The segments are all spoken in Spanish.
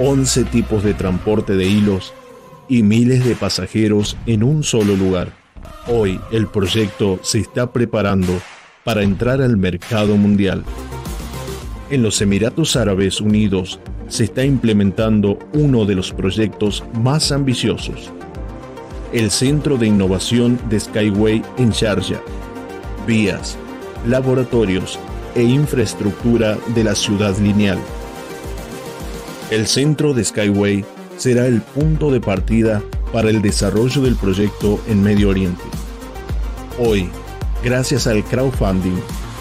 11 tipos de transporte de hilos y miles de pasajeros en un solo lugar. Hoy el proyecto se está preparando para entrar al mercado mundial. En los Emiratos Árabes Unidos se está implementando uno de los proyectos más ambiciosos, el Centro de Innovación de Skyway en Sharjah. Vías, laboratorios e infraestructura de la ciudad lineal. El centro de Skyway será el punto de partida para el desarrollo del proyecto en Medio Oriente. Hoy, gracias al crowdfunding,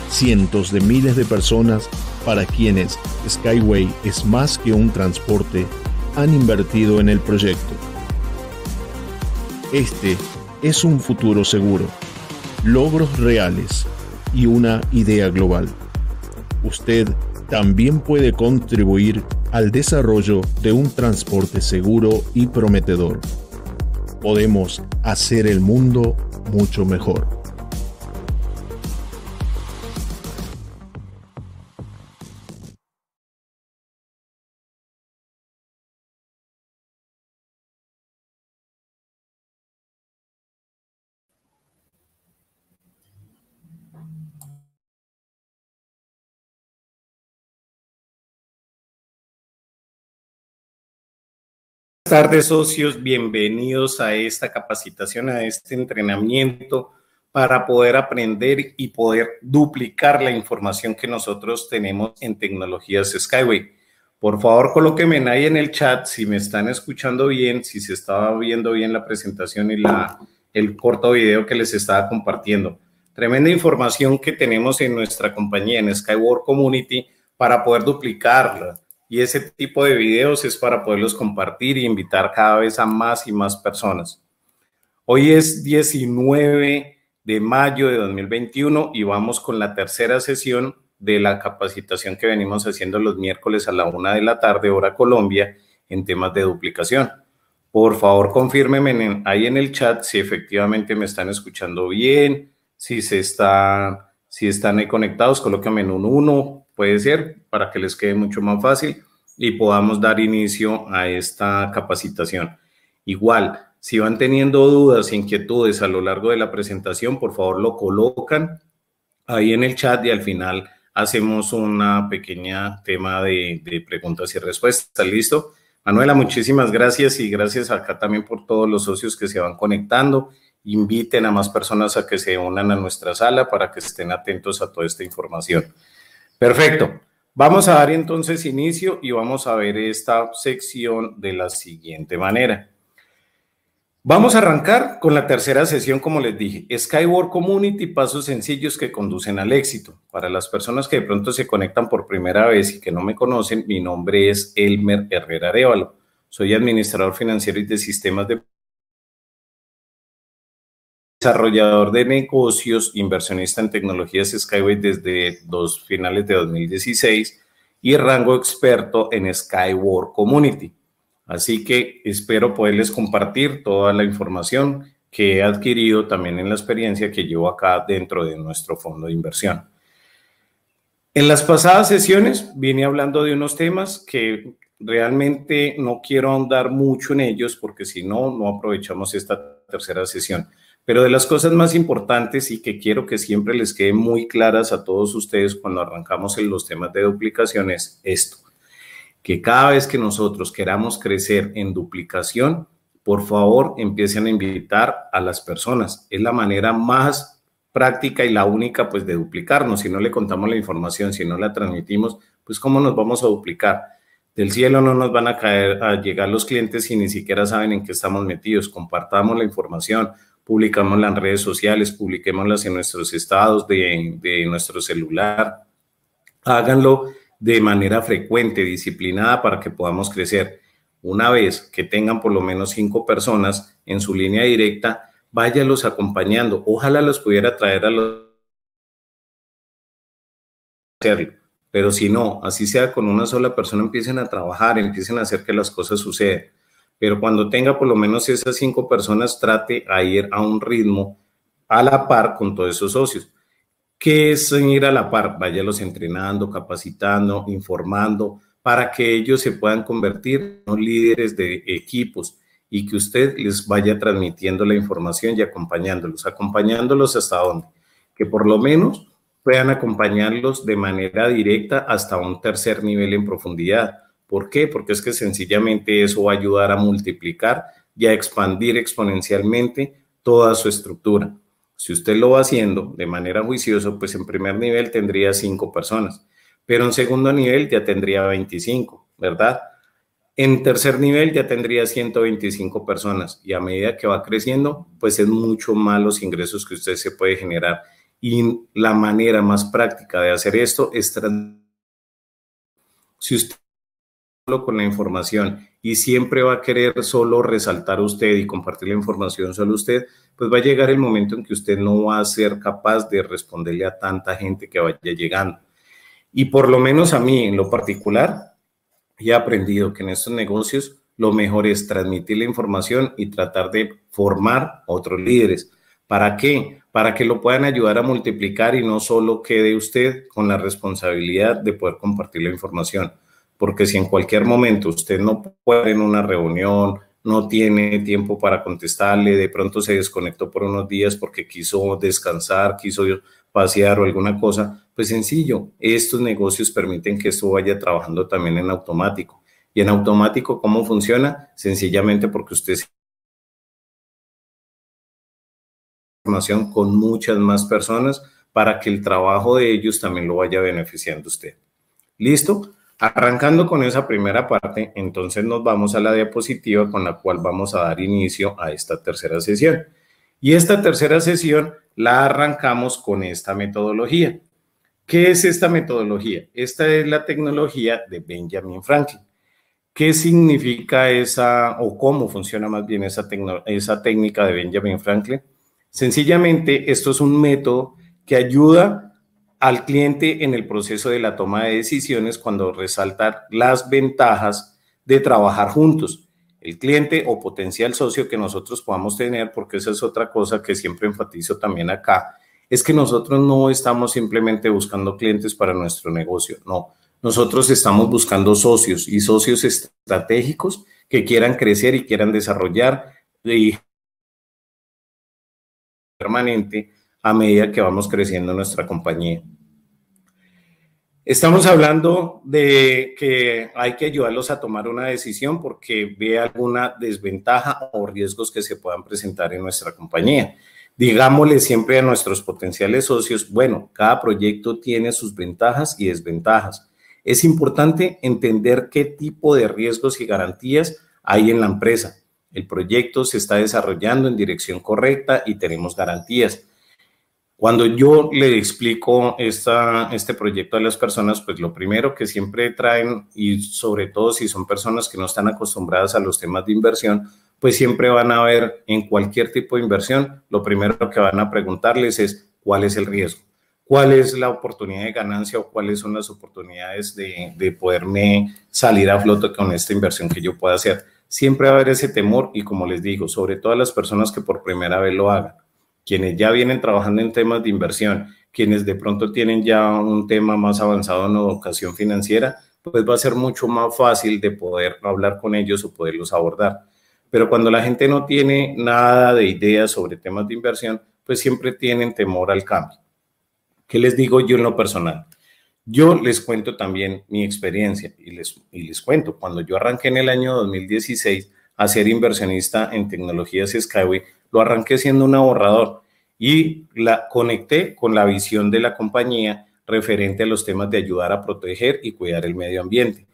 cientos de miles de personas para quienes Skyway es más que un transporte han invertido en el proyecto. Este es un futuro seguro, logros reales y una idea global. Usted también puede contribuir al desarrollo de un transporte seguro y prometedor. Podemos hacer el mundo mucho mejor. Buenas tardes, socios. Bienvenidos a esta capacitación, a este entrenamiento para poder aprender y poder duplicar la información que nosotros tenemos en tecnologías Skyway. Por favor, colóquenme ahí en el chat si me están escuchando bien, si se estaba viendo bien la presentación y la, el corto video que les estaba compartiendo. Tremenda información que tenemos en nuestra compañía, en Skyward Community, para poder duplicarla y ese tipo de videos es para poderlos compartir e invitar cada vez a más y más personas. Hoy es 19 de mayo de 2021 y vamos con la tercera sesión de la capacitación que venimos haciendo los miércoles a la una de la tarde, hora Colombia, en temas de duplicación. Por favor, confírmenme ahí en el chat si efectivamente me están escuchando bien, si se si están ahí conectados, colóquenme en un 1 puede ser para que les quede mucho más fácil y podamos dar inicio a esta capacitación. Igual, si van teniendo dudas, e inquietudes a lo largo de la presentación, por favor lo colocan ahí en el chat y al final hacemos una pequeña tema de, de preguntas y respuestas. ¿Listo? Manuela, muchísimas gracias y gracias acá también por todos los socios que se van conectando. Inviten a más personas a que se unan a nuestra sala para que estén atentos a toda esta información. Perfecto. Vamos a dar entonces inicio y vamos a ver esta sección de la siguiente manera. Vamos a arrancar con la tercera sesión, como les dije, Skyward Community, pasos sencillos que conducen al éxito. Para las personas que de pronto se conectan por primera vez y que no me conocen, mi nombre es Elmer Herrera Arevalo. Soy administrador financiero y de sistemas de desarrollador de negocios, inversionista en tecnologías Skyway desde los finales de 2016 y rango experto en Skyward Community. Así que espero poderles compartir toda la información que he adquirido también en la experiencia que llevo acá dentro de nuestro fondo de inversión. En las pasadas sesiones vine hablando de unos temas que realmente no quiero ahondar mucho en ellos porque si no, no aprovechamos esta tercera sesión. Pero de las cosas más importantes y que quiero que siempre les quede muy claras a todos ustedes cuando arrancamos en los temas de duplicación es esto, que cada vez que nosotros queramos crecer en duplicación, por favor empiecen a invitar a las personas. Es la manera más práctica y la única pues de duplicarnos. Si no le contamos la información, si no la transmitimos, pues cómo nos vamos a duplicar. Del cielo no nos van a caer a llegar los clientes si ni siquiera saben en qué estamos metidos. Compartamos la información, publicamos las redes sociales, publiquémoslas en nuestros estados de, nuestro celular. Háganlo de manera frecuente, disciplinada, para que podamos crecer. Una vez que tengan por lo menos cinco personas en su línea directa, váyalos acompañando. Ojalá los pudiera traer a los... Hacerlo. Pero si no, así sea con una sola persona, empiecen a trabajar, empiecen a hacer que las cosas sucedan pero cuando tenga por lo menos esas cinco personas, trate a ir a un ritmo a la par con todos esos socios. ¿Qué es ir a la par? Váyalos entrenando, capacitando, informando, para que ellos se puedan convertir en líderes de equipos y que usted les vaya transmitiendo la información y acompañándolos, acompañándolos hasta dónde, que por lo menos puedan acompañarlos de manera directa hasta un tercer nivel en profundidad ¿Por qué? Porque es que sencillamente eso va a ayudar a multiplicar y a expandir exponencialmente toda su estructura. Si usted lo va haciendo de manera juiciosa, pues en primer nivel tendría cinco personas, pero en segundo nivel ya tendría 25, ¿verdad? En tercer nivel ya tendría 125 personas y a medida que va creciendo, pues es mucho más los ingresos que usted se puede generar. Y la manera más práctica de hacer esto es... Si usted con la información y siempre va a querer solo resaltar usted y compartir la información solo usted, pues va a llegar el momento en que usted no va a ser capaz de responderle a tanta gente que vaya llegando. Y por lo menos a mí en lo particular, he aprendido que en estos negocios lo mejor es transmitir la información y tratar de formar otros líderes. ¿Para qué? Para que lo puedan ayudar a multiplicar y no solo quede usted con la responsabilidad de poder compartir la información porque si en cualquier momento usted no puede en una reunión, no tiene tiempo para contestarle, de pronto se desconectó por unos días porque quiso descansar, quiso pasear o alguna cosa, pues sencillo, estos negocios permiten que esto vaya trabajando también en automático. Y en automático, ¿cómo funciona? Sencillamente porque usted información con muchas más personas para que el trabajo de ellos también lo vaya beneficiando usted. ¿Listo? Arrancando con esa primera parte, entonces nos vamos a la diapositiva con la cual vamos a dar inicio a esta tercera sesión. Y esta tercera sesión la arrancamos con esta metodología. ¿Qué es esta metodología? Esta es la tecnología de Benjamin Franklin. ¿Qué significa esa o cómo funciona más bien esa, esa técnica de Benjamin Franklin? Sencillamente, esto es un método que ayuda al cliente en el proceso de la toma de decisiones cuando resaltar las ventajas de trabajar juntos. El cliente o potencial socio que nosotros podamos tener, porque esa es otra cosa que siempre enfatizo también acá, es que nosotros no estamos simplemente buscando clientes para nuestro negocio, no. Nosotros estamos buscando socios y socios estratégicos que quieran crecer y quieran desarrollar y permanente a medida que vamos creciendo nuestra compañía. Estamos hablando de que hay que ayudarlos a tomar una decisión porque ve alguna desventaja o riesgos que se puedan presentar en nuestra compañía. Digámosle siempre a nuestros potenciales socios, bueno, cada proyecto tiene sus ventajas y desventajas. Es importante entender qué tipo de riesgos y garantías hay en la empresa. El proyecto se está desarrollando en dirección correcta y tenemos garantías cuando yo le explico este proyecto a las personas, pues lo primero que siempre traen, y sobre todo si son personas que no están acostumbradas a los temas de inversión, pues siempre van a ver en cualquier tipo de inversión, lo primero que van a preguntarles es cuál es el riesgo, cuál es la oportunidad de ganancia o cuáles son las oportunidades de, poderme salir a flote con esta inversión que yo pueda hacer. Siempre va a haber ese temor y como les digo, sobre todo a las personas que por primera vez lo hagan quienes ya vienen trabajando en temas de inversión, quienes de pronto tienen ya un tema más avanzado en educación financiera, pues va a ser mucho más fácil de poder hablar con ellos o poderlos abordar. Pero cuando la gente no tiene nada de ideas sobre temas de inversión, pues siempre tienen temor al cambio. ¿Qué les digo yo en lo personal? Yo les cuento también mi experiencia y les, y les cuento, cuando yo arranqué en el año 2016 a ser inversionista en tecnologías Skyway, lo arranqué siendo un ahorrador y la conecté con la visión de la compañía referente a los temas de ayudar a proteger y cuidar el medio ambiente.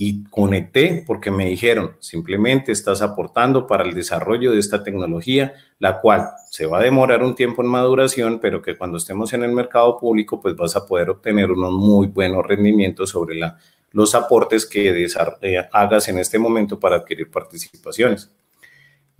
Y conecté porque me dijeron, simplemente estás aportando para el desarrollo de esta tecnología, la cual se va a demorar un tiempo en maduración, pero que cuando estemos en el mercado público, pues vas a poder obtener unos muy buenos rendimientos sobre la, los aportes que eh, hagas en este momento para adquirir participaciones.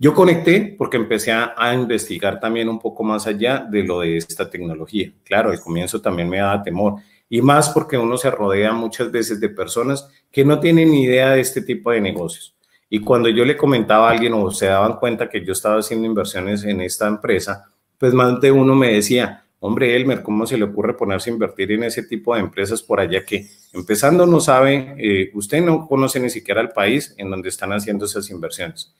Yo conecté porque empecé a, investigar también un poco más allá de lo de esta tecnología. Claro, el comienzo también me daba temor y más porque uno se rodea muchas veces de personas que no tienen ni idea de este tipo de negocios. Y cuando yo le comentaba a alguien o se daban cuenta que yo estaba haciendo inversiones en esta empresa, pues más de uno me decía, hombre, Elmer, ¿cómo se le ocurre ponerse a invertir en ese tipo de empresas por allá que empezando no sabe, eh, usted no conoce ni siquiera el país en donde están haciendo esas inversiones?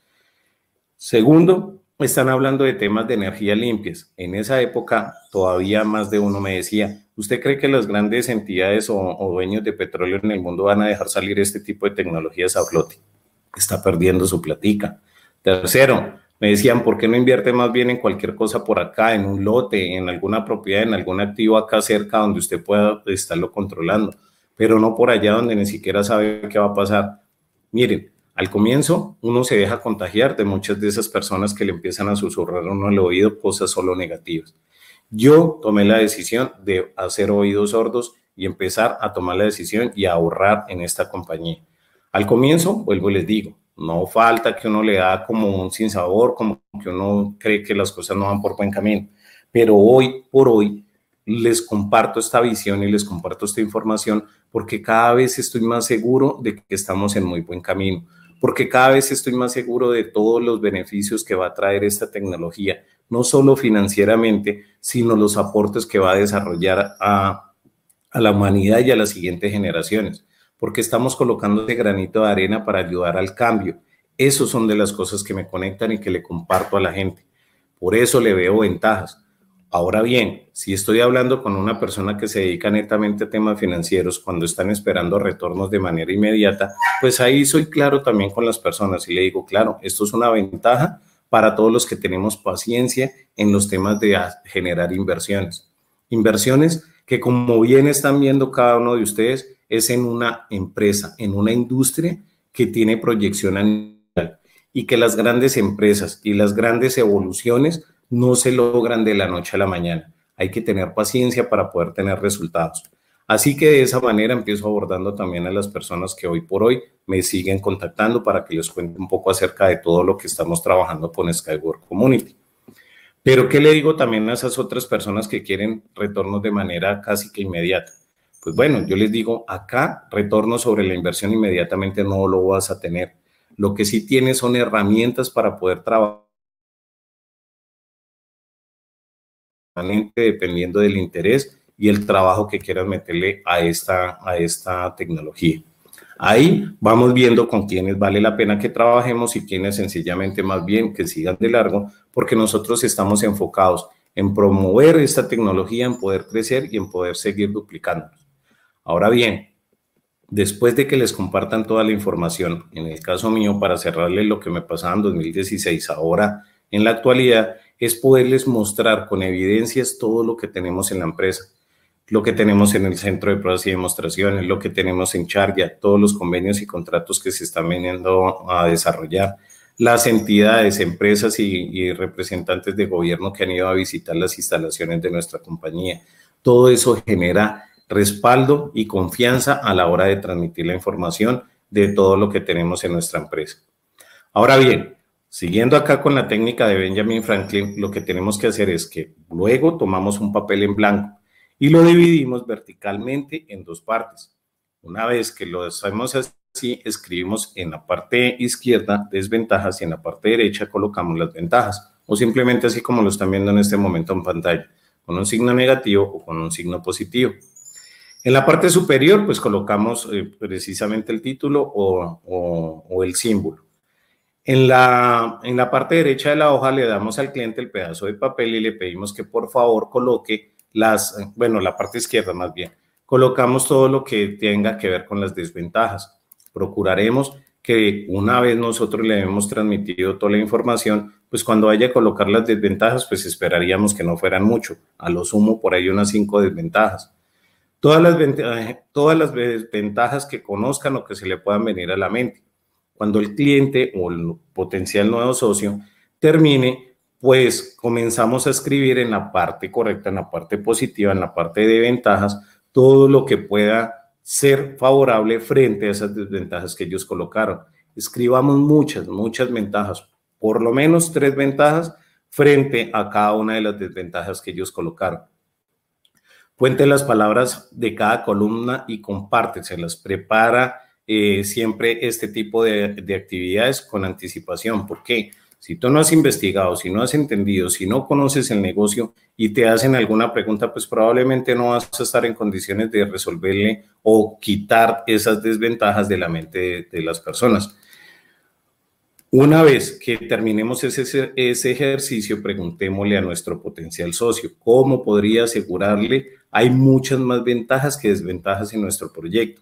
Segundo, están hablando de temas de energía limpias. En esa época, todavía más de uno me decía, ¿usted cree que las grandes entidades o, o, dueños de petróleo en el mundo van a dejar salir este tipo de tecnologías a flote? Está perdiendo su platica. Tercero, me decían, ¿por qué no invierte más bien en cualquier cosa por acá, en un lote, en alguna propiedad, en algún activo acá cerca donde usted pueda estarlo controlando? Pero no por allá donde ni siquiera sabe qué va a pasar. Miren, al comienzo, uno se deja contagiar de muchas de esas personas que le empiezan a susurrar o uno al oído cosas solo negativas. Yo tomé la decisión de hacer oídos sordos y empezar a tomar la decisión y a ahorrar en esta compañía. Al comienzo, vuelvo y les digo, no falta que uno le da como un sinsabor, como que uno cree que las cosas no van por buen camino. Pero hoy por hoy les comparto esta visión y les comparto esta información porque cada vez estoy más seguro de que estamos en muy buen camino porque cada vez estoy más seguro de todos los beneficios que va a traer esta tecnología, no solo financieramente, sino los aportes que va a desarrollar a, la humanidad y a las siguientes generaciones, porque estamos colocando ese granito de arena para ayudar al cambio. Esas son de las cosas que me conectan y que le comparto a la gente. Por eso le veo ventajas Ahora bien, si estoy hablando con una persona que se dedica netamente a temas financieros cuando están esperando retornos de manera inmediata, pues ahí soy claro también con las personas y le digo, claro, esto es una ventaja para todos los que tenemos paciencia en los temas de generar inversiones. Inversiones que como bien están viendo cada uno de ustedes, es en una empresa, en una industria que tiene proyección anual y que las grandes empresas y las grandes evoluciones no se logran de la noche a la mañana. Hay que tener paciencia para poder tener resultados. Así que de esa manera empiezo abordando también a las personas que hoy por hoy me siguen contactando para que les cuente un poco acerca de todo lo que estamos trabajando con Skyward Community. Pero ¿qué le digo también a esas otras personas que quieren retornos de manera casi que inmediata? Pues bueno, yo les digo, acá retorno sobre la inversión inmediatamente no lo vas a tener. Lo que sí tienes son herramientas para poder trabajar dependiendo del interés y el trabajo que quieras meterle a esta, a esta tecnología. Ahí vamos viendo con quiénes vale la pena que trabajemos y quiénes sencillamente más bien que sigan de largo, porque nosotros estamos enfocados en promover esta tecnología, en poder crecer y en poder seguir duplicando. Ahora bien, después de que les compartan toda la información, en el caso mío, para cerrarle lo que me pasaba en 2016, ahora en la actualidad, es poderles mostrar con evidencias todo lo que tenemos en la empresa, lo que tenemos en el centro de pruebas y demostraciones, lo que tenemos en Chargia, todos los convenios y contratos que se están viniendo a desarrollar, las entidades, empresas y representantes de gobierno que han ido a visitar las instalaciones de nuestra compañía. Todo eso genera respaldo y confianza a la hora de transmitir la información de todo lo que tenemos en nuestra empresa. Ahora bien, Siguiendo acá con la técnica de Benjamin Franklin, lo que tenemos que hacer es que luego tomamos un papel en blanco y lo dividimos verticalmente en dos partes. Una vez que lo hacemos así, escribimos en la parte izquierda desventajas y en la parte derecha colocamos las ventajas, o simplemente así como lo están viendo en este momento en pantalla, con un signo negativo o con un signo positivo. En la parte superior, pues colocamos eh, precisamente el título o el símbolo. En la, parte derecha de la hoja le damos al cliente el pedazo de papel y le pedimos que por favor coloque las, bueno, la parte izquierda más bien, colocamos todo lo que tenga que ver con las desventajas. Procuraremos que una vez nosotros le hemos transmitido toda la información, pues cuando vaya a colocar las desventajas, pues esperaríamos que no fueran mucho, a lo sumo por ahí unas cinco desventajas. Todas las, eh, todas las desventajas que conozcan o que se le puedan venir a la mente cuando el cliente o el potencial nuevo socio termine, pues comenzamos a escribir en la parte correcta, en la parte positiva, en la parte de ventajas, todo lo que pueda ser favorable frente a esas desventajas que ellos colocaron. Escribamos muchas, muchas ventajas, por lo menos tres ventajas frente a cada una de las desventajas que ellos colocaron. Cuente las palabras de cada columna y las Prepara eh, siempre este tipo de, actividades con anticipación. porque Si tú no has investigado, si no has entendido, si no conoces el negocio y te hacen alguna pregunta, pues probablemente no vas a estar en condiciones de resolverle o quitar esas desventajas de la mente de, las personas. Una vez que terminemos ese, ese, ejercicio, preguntémosle a nuestro potencial socio, ¿cómo podría asegurarle? Hay muchas más ventajas que desventajas en nuestro proyecto.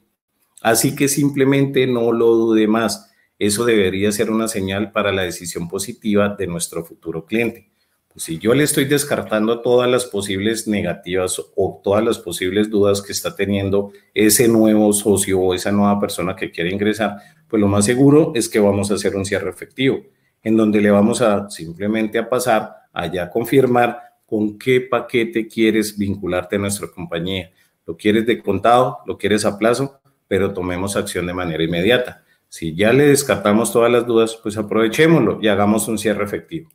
Así que simplemente no lo dude más. Eso debería ser una señal para la decisión positiva de nuestro futuro cliente. Pues si yo le estoy descartando todas las posibles negativas o todas las posibles dudas que está teniendo ese nuevo socio o esa nueva persona que quiere ingresar, pues lo más seguro es que vamos a hacer un cierre efectivo, en donde le vamos a simplemente a pasar allá a confirmar con qué paquete quieres vincularte a nuestra compañía. ¿Lo quieres de contado? ¿Lo quieres a plazo? pero tomemos acción de manera inmediata. Si ya le descartamos todas las dudas, pues aprovechémoslo y hagamos un cierre efectivo.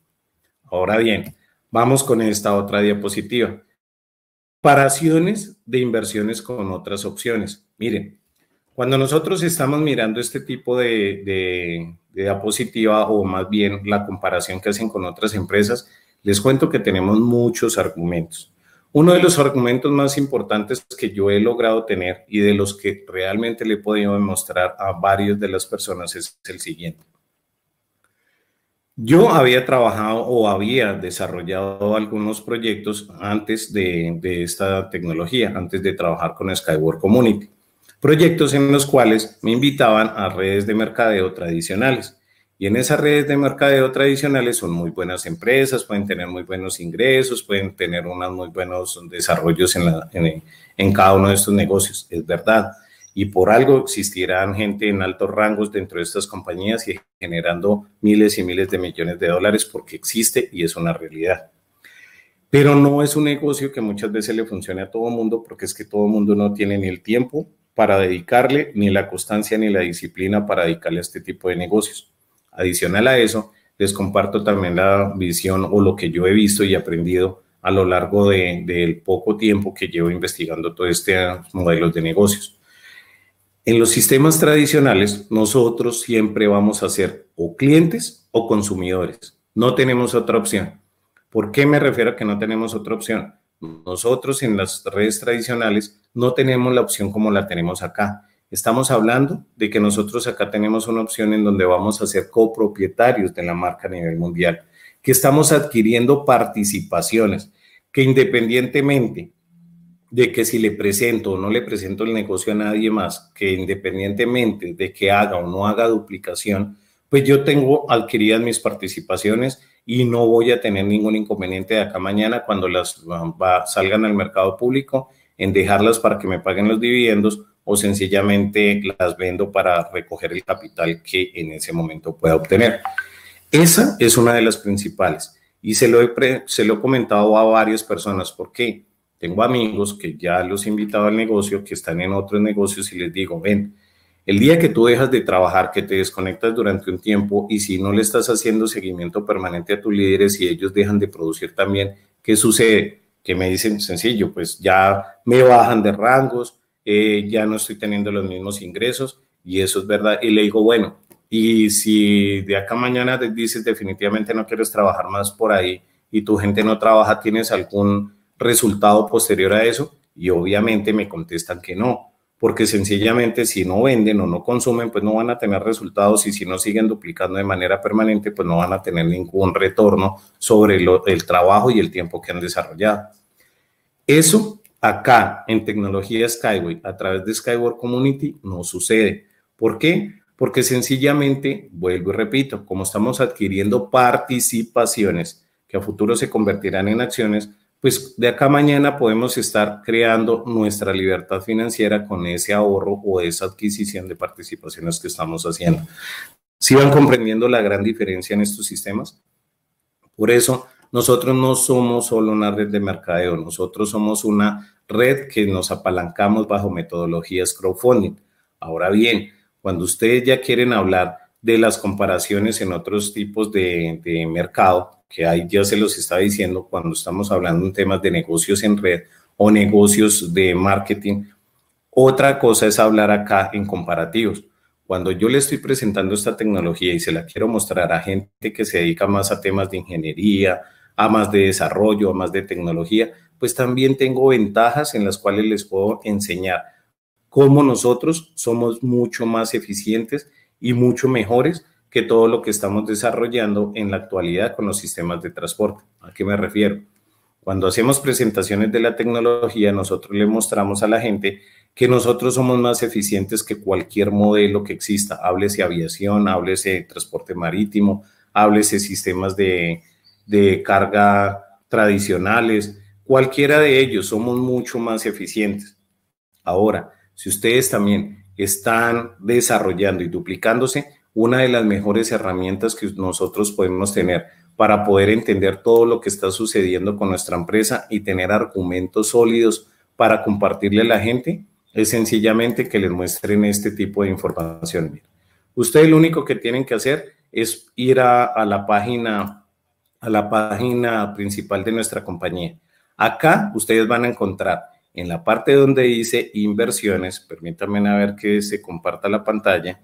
Ahora bien, vamos con esta otra diapositiva. Paraciones de inversiones con otras opciones. Miren, cuando nosotros estamos mirando este tipo de, de diapositiva o más bien la comparación que hacen con otras empresas, les cuento que tenemos muchos argumentos. Uno de los argumentos más importantes que yo he logrado tener y de los que realmente le he podido demostrar a varios de las personas es el siguiente. Yo había trabajado o había desarrollado algunos proyectos antes de, esta tecnología, antes de trabajar con Skyward Community. Proyectos en los cuales me invitaban a redes de mercadeo tradicionales. Y en esas redes de mercadeo tradicionales son muy buenas empresas, pueden tener muy buenos ingresos, pueden tener unos muy buenos desarrollos en, en, cada uno de estos negocios, es verdad. Y por algo existirán gente en altos rangos dentro de estas compañías y generando miles y miles de millones de dólares porque existe y es una realidad. Pero no es un negocio que muchas veces le funcione a todo mundo porque es que todo el mundo no tiene ni el tiempo para dedicarle, ni la constancia, ni la disciplina para dedicarle a este tipo de negocios. Adicional a eso, les comparto también la visión o lo que yo he visto y aprendido a lo largo del poco tiempo que llevo investigando todo este modelos de negocios. En los sistemas tradicionales, nosotros siempre vamos a ser o clientes o consumidores. No tenemos otra opción. ¿Por qué me refiero a que no tenemos otra opción? Nosotros en las redes tradicionales no tenemos la opción como la tenemos acá. Estamos hablando de que nosotros acá tenemos una opción en donde vamos a ser copropietarios de la marca a nivel mundial, que estamos adquiriendo participaciones, que independientemente de que si le presento o no le presento el negocio a nadie más, que independientemente de que haga o no haga duplicación, pues yo tengo adquiridas mis participaciones y no voy a tener ningún inconveniente de acá mañana cuando las ah, salgan al mercado público en dejarlas para que me paguen los dividendos o sencillamente las vendo para recoger el capital que en ese momento pueda obtener. Esa es una de las principales y se lo he, se lo he comentado a varias personas. porque Tengo amigos que ya los he invitado al negocio, que están en otros negocios y les digo, ven, el día que tú dejas de trabajar, que te desconectas durante un tiempo y si no le estás haciendo seguimiento permanente a tus líderes y ellos dejan de producir también, ¿qué sucede? Que me dicen sencillo, pues ya me bajan de rangos, eh, ya no estoy teniendo los mismos ingresos y eso es verdad. Y le digo, bueno, y si de acá mañana dices definitivamente no quieres trabajar más por ahí y tu gente no trabaja, ¿tienes algún resultado posterior a eso? Y obviamente me contestan que no, porque sencillamente si no venden o no consumen, pues no van a tener resultados y si no siguen duplicando de manera permanente, pues no van a tener ningún retorno sobre el trabajo y el tiempo que han desarrollado. Eso Acá en tecnología Skyway, a través de Skyward Community, no sucede. ¿Por qué? Porque sencillamente, vuelvo y repito, como estamos adquiriendo participaciones que a futuro se convertirán en acciones, pues de acá mañana podemos estar creando nuestra libertad financiera con ese ahorro o esa adquisición de participaciones que estamos haciendo. ¿Sí van comprendiendo la gran diferencia en estos sistemas? Por eso nosotros no somos solo una red de mercadeo, nosotros somos una red que nos apalancamos bajo metodologías crowdfunding. Ahora bien, cuando ustedes ya quieren hablar de las comparaciones en otros tipos de, mercado, que ahí ya se los está diciendo cuando estamos hablando en temas de negocios en red o negocios de marketing, otra cosa es hablar acá en comparativos. Cuando yo le estoy presentando esta tecnología y se la quiero mostrar a gente que se dedica más a temas de ingeniería, a más de desarrollo, a más de tecnología, pues también tengo ventajas en las cuales les puedo enseñar cómo nosotros somos mucho más eficientes y mucho mejores que todo lo que estamos desarrollando en la actualidad con los sistemas de transporte. ¿A qué me refiero? Cuando hacemos presentaciones de la tecnología, nosotros le mostramos a la gente que nosotros somos más eficientes que cualquier modelo que exista. Háblese aviación, háblese transporte marítimo, háblese sistemas de, de carga tradicionales, cualquiera de ellos, somos mucho más eficientes. Ahora, si ustedes también están desarrollando y duplicándose, una de las mejores herramientas que nosotros podemos tener para poder entender todo lo que está sucediendo con nuestra empresa y tener argumentos sólidos para compartirle a la gente, es sencillamente que les muestren este tipo de información. Ustedes lo único que tienen que hacer es ir a, a la página a la página principal de nuestra compañía. Acá ustedes van a encontrar en la parte donde dice inversiones, permítanme a ver que se comparta la pantalla,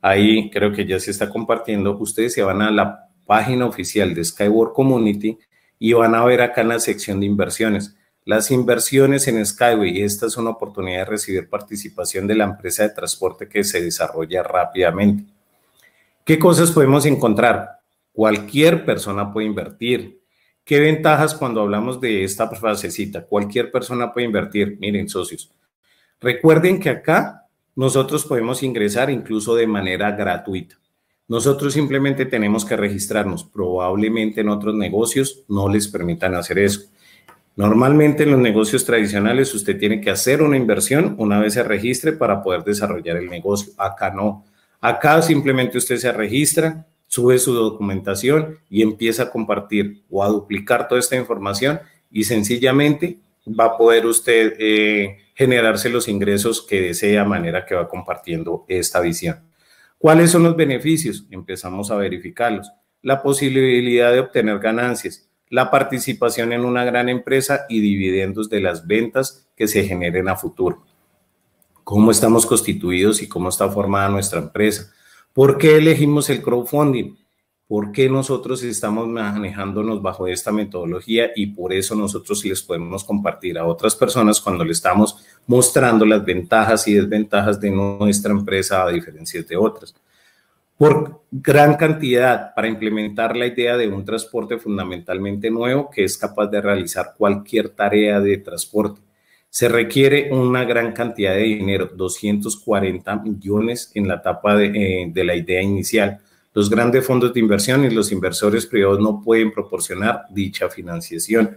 ahí creo que ya se está compartiendo, ustedes se van a la página oficial de Skyward Community y van a ver acá en la sección de inversiones. Las inversiones en Skyway, esta es una oportunidad de recibir participación de la empresa de transporte que se desarrolla rápidamente. ¿Qué cosas podemos encontrar? Cualquier persona puede invertir. ¿Qué ventajas cuando hablamos de esta frasecita? Cualquier persona puede invertir. Miren, socios, recuerden que acá nosotros podemos ingresar incluso de manera gratuita. Nosotros simplemente tenemos que registrarnos. Probablemente en otros negocios no les permitan hacer eso. Normalmente en los negocios tradicionales usted tiene que hacer una inversión una vez se registre para poder desarrollar el negocio. Acá no. Acá simplemente usted se registra, sube su documentación y empieza a compartir o a duplicar toda esta información y sencillamente va a poder usted eh, generarse los ingresos que desea a manera que va compartiendo esta visión. ¿Cuáles son los beneficios? Empezamos a verificarlos. La posibilidad de obtener ganancias, la participación en una gran empresa y dividendos de las ventas que se generen a futuro. ¿Cómo estamos constituidos y cómo está formada nuestra empresa? ¿Por qué elegimos el crowdfunding? ¿Por qué nosotros estamos manejándonos bajo esta metodología y por eso nosotros les podemos compartir a otras personas cuando le estamos mostrando las ventajas y desventajas de nuestra empresa a diferencia de otras? Por gran cantidad para implementar la idea de un transporte fundamentalmente nuevo que es capaz de realizar cualquier tarea de transporte se requiere una gran cantidad de dinero, 240 millones en la etapa eh, de, la idea inicial. Los grandes fondos de inversión y los inversores privados no pueden proporcionar dicha financiación.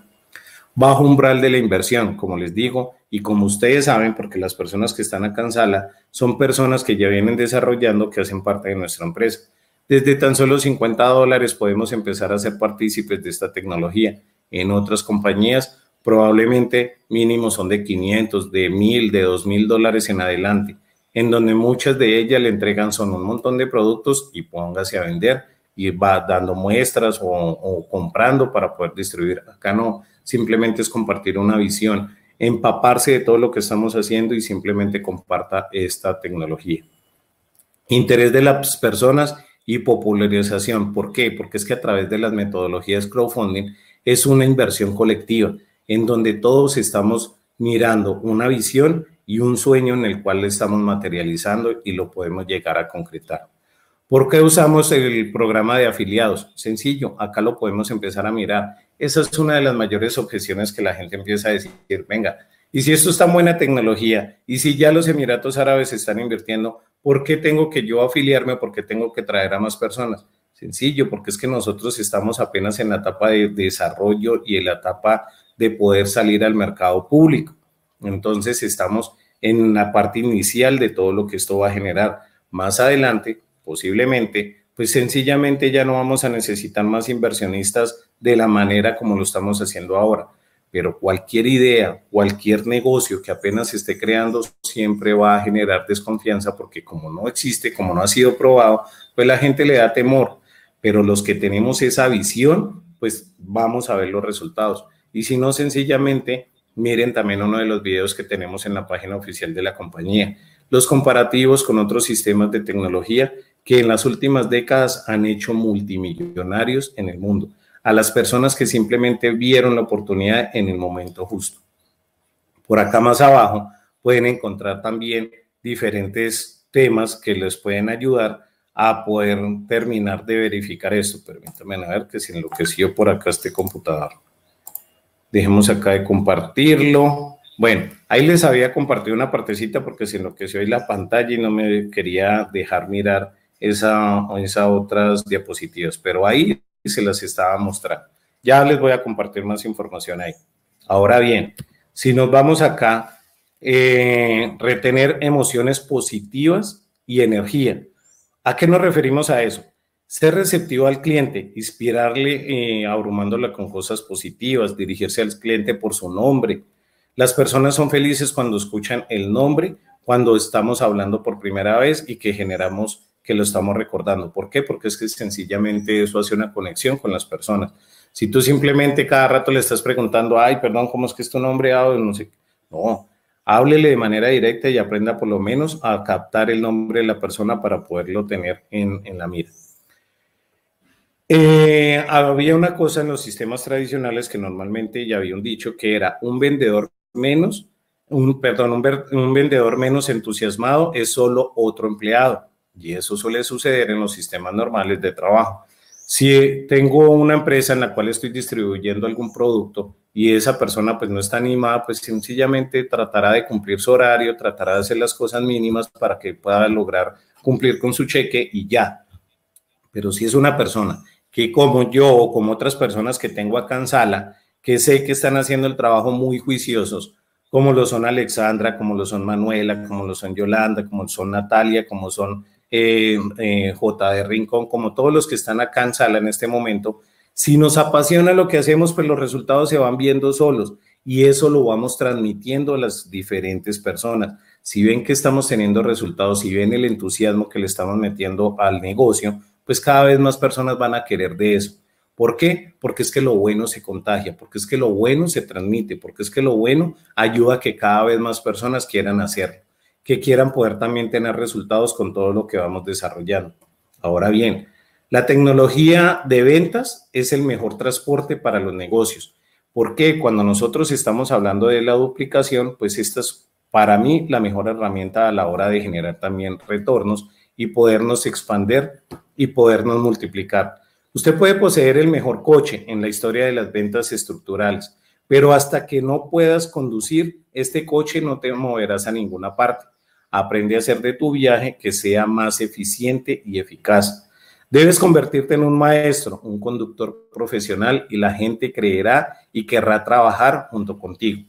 Bajo umbral de la inversión, como les digo, y como ustedes saben, porque las personas que están acá en sala son personas que ya vienen desarrollando, que hacen parte de nuestra empresa. Desde tan solo 50 dólares podemos empezar a ser partícipes de esta tecnología. En otras compañías probablemente mínimos son de 500, de 1000, de 2000 dólares en adelante, en donde muchas de ellas le entregan son un montón de productos y póngase a vender y va dando muestras o, o comprando para poder distribuir. Acá no, simplemente es compartir una visión, empaparse de todo lo que estamos haciendo y simplemente comparta esta tecnología. Interés de las personas y popularización. ¿Por qué? Porque es que a través de las metodologías crowdfunding es una inversión colectiva en donde todos estamos mirando una visión y un sueño en el cual estamos materializando y lo podemos llegar a concretar. ¿Por qué usamos el programa de afiliados? Sencillo, acá lo podemos empezar a mirar. Esa es una de las mayores objeciones que la gente empieza a decir, venga, y si esto es tan buena tecnología, y si ya los Emiratos Árabes están invirtiendo, ¿por qué tengo que yo afiliarme? ¿Por qué tengo que traer a más personas? Sencillo, porque es que nosotros estamos apenas en la etapa de desarrollo y en la etapa de poder salir al mercado público. Entonces estamos en la parte inicial de todo lo que esto va a generar. Más adelante, posiblemente, pues sencillamente ya no vamos a necesitar más inversionistas de la manera como lo estamos haciendo ahora. Pero cualquier idea, cualquier negocio que apenas se esté creando siempre va a generar desconfianza porque como no existe, como no ha sido probado, pues la gente le da temor. Pero los que tenemos esa visión, pues vamos a ver los resultados. Y si no, sencillamente miren también uno de los videos que tenemos en la página oficial de la compañía, los comparativos con otros sistemas de tecnología que en las últimas décadas han hecho multimillonarios en el mundo, a las personas que simplemente vieron la oportunidad en el momento justo. Por acá más abajo pueden encontrar también diferentes temas que les pueden ayudar a poder terminar de verificar esto. Permítanme a ver que se enloqueció por acá este computador. Dejemos acá de compartirlo. Bueno, ahí les había compartido una partecita porque se enloqueció ahí la pantalla y no me quería dejar mirar esa, otras diapositivas, pero ahí se las estaba mostrando. Ya les voy a compartir más información ahí. Ahora bien, si nos vamos acá, eh, retener emociones positivas y energía. ¿A qué nos referimos a eso? Ser receptivo al cliente, inspirarle eh, abrumándola con cosas positivas, dirigirse al cliente por su nombre. Las personas son felices cuando escuchan el nombre, cuando estamos hablando por primera vez y que generamos que lo estamos recordando. ¿Por qué? Porque es que sencillamente eso hace una conexión con las personas. Si tú simplemente cada rato le estás preguntando, ay, perdón, ¿cómo es que es tu nombre? no sé. No, háblele de manera directa y aprenda por lo menos a captar el nombre de la persona para poderlo tener en, en la mira. Eh, había una cosa en los sistemas tradicionales que normalmente ya había un dicho que era un vendedor menos, un, perdón, un, un vendedor menos entusiasmado es solo otro empleado. Y eso suele suceder en los sistemas normales de trabajo. Si tengo una empresa en la cual estoy distribuyendo algún producto y esa persona pues no está animada, pues sencillamente tratará de cumplir su horario, tratará de hacer las cosas mínimas para que pueda lograr cumplir con su cheque y ya. Pero si es una persona que como yo o como otras personas que tengo acá en sala, que sé que están haciendo el trabajo muy juiciosos, como lo son Alexandra, como lo son Manuela, como lo son Yolanda, como lo son Natalia, como son eh, eh J. de Rincón, como todos los que están acá en sala en este momento, si nos apasiona lo que hacemos, pues los resultados se van viendo solos y eso lo vamos transmitiendo a las diferentes personas. Si ven que estamos teniendo resultados, si ven el entusiasmo que le estamos metiendo al negocio, pues cada vez más personas van a querer de eso. ¿Por qué? Porque es que lo bueno se contagia, porque es que lo bueno se transmite, porque es que lo bueno ayuda a que cada vez más personas quieran hacerlo, que quieran poder también tener resultados con todo lo que vamos desarrollando. Ahora bien, la tecnología de ventas es el mejor transporte para los negocios. porque Cuando nosotros estamos hablando de la duplicación, pues esta es para mí la mejor herramienta a la hora de generar también retornos y podernos expander y podernos multiplicar. Usted puede poseer el mejor coche en la historia de las ventas estructurales, pero hasta que no puedas conducir este coche no te moverás a ninguna parte. Aprende a hacer de tu viaje que sea más eficiente y eficaz. Debes convertirte en un maestro, un conductor profesional y la gente creerá y querrá trabajar junto contigo.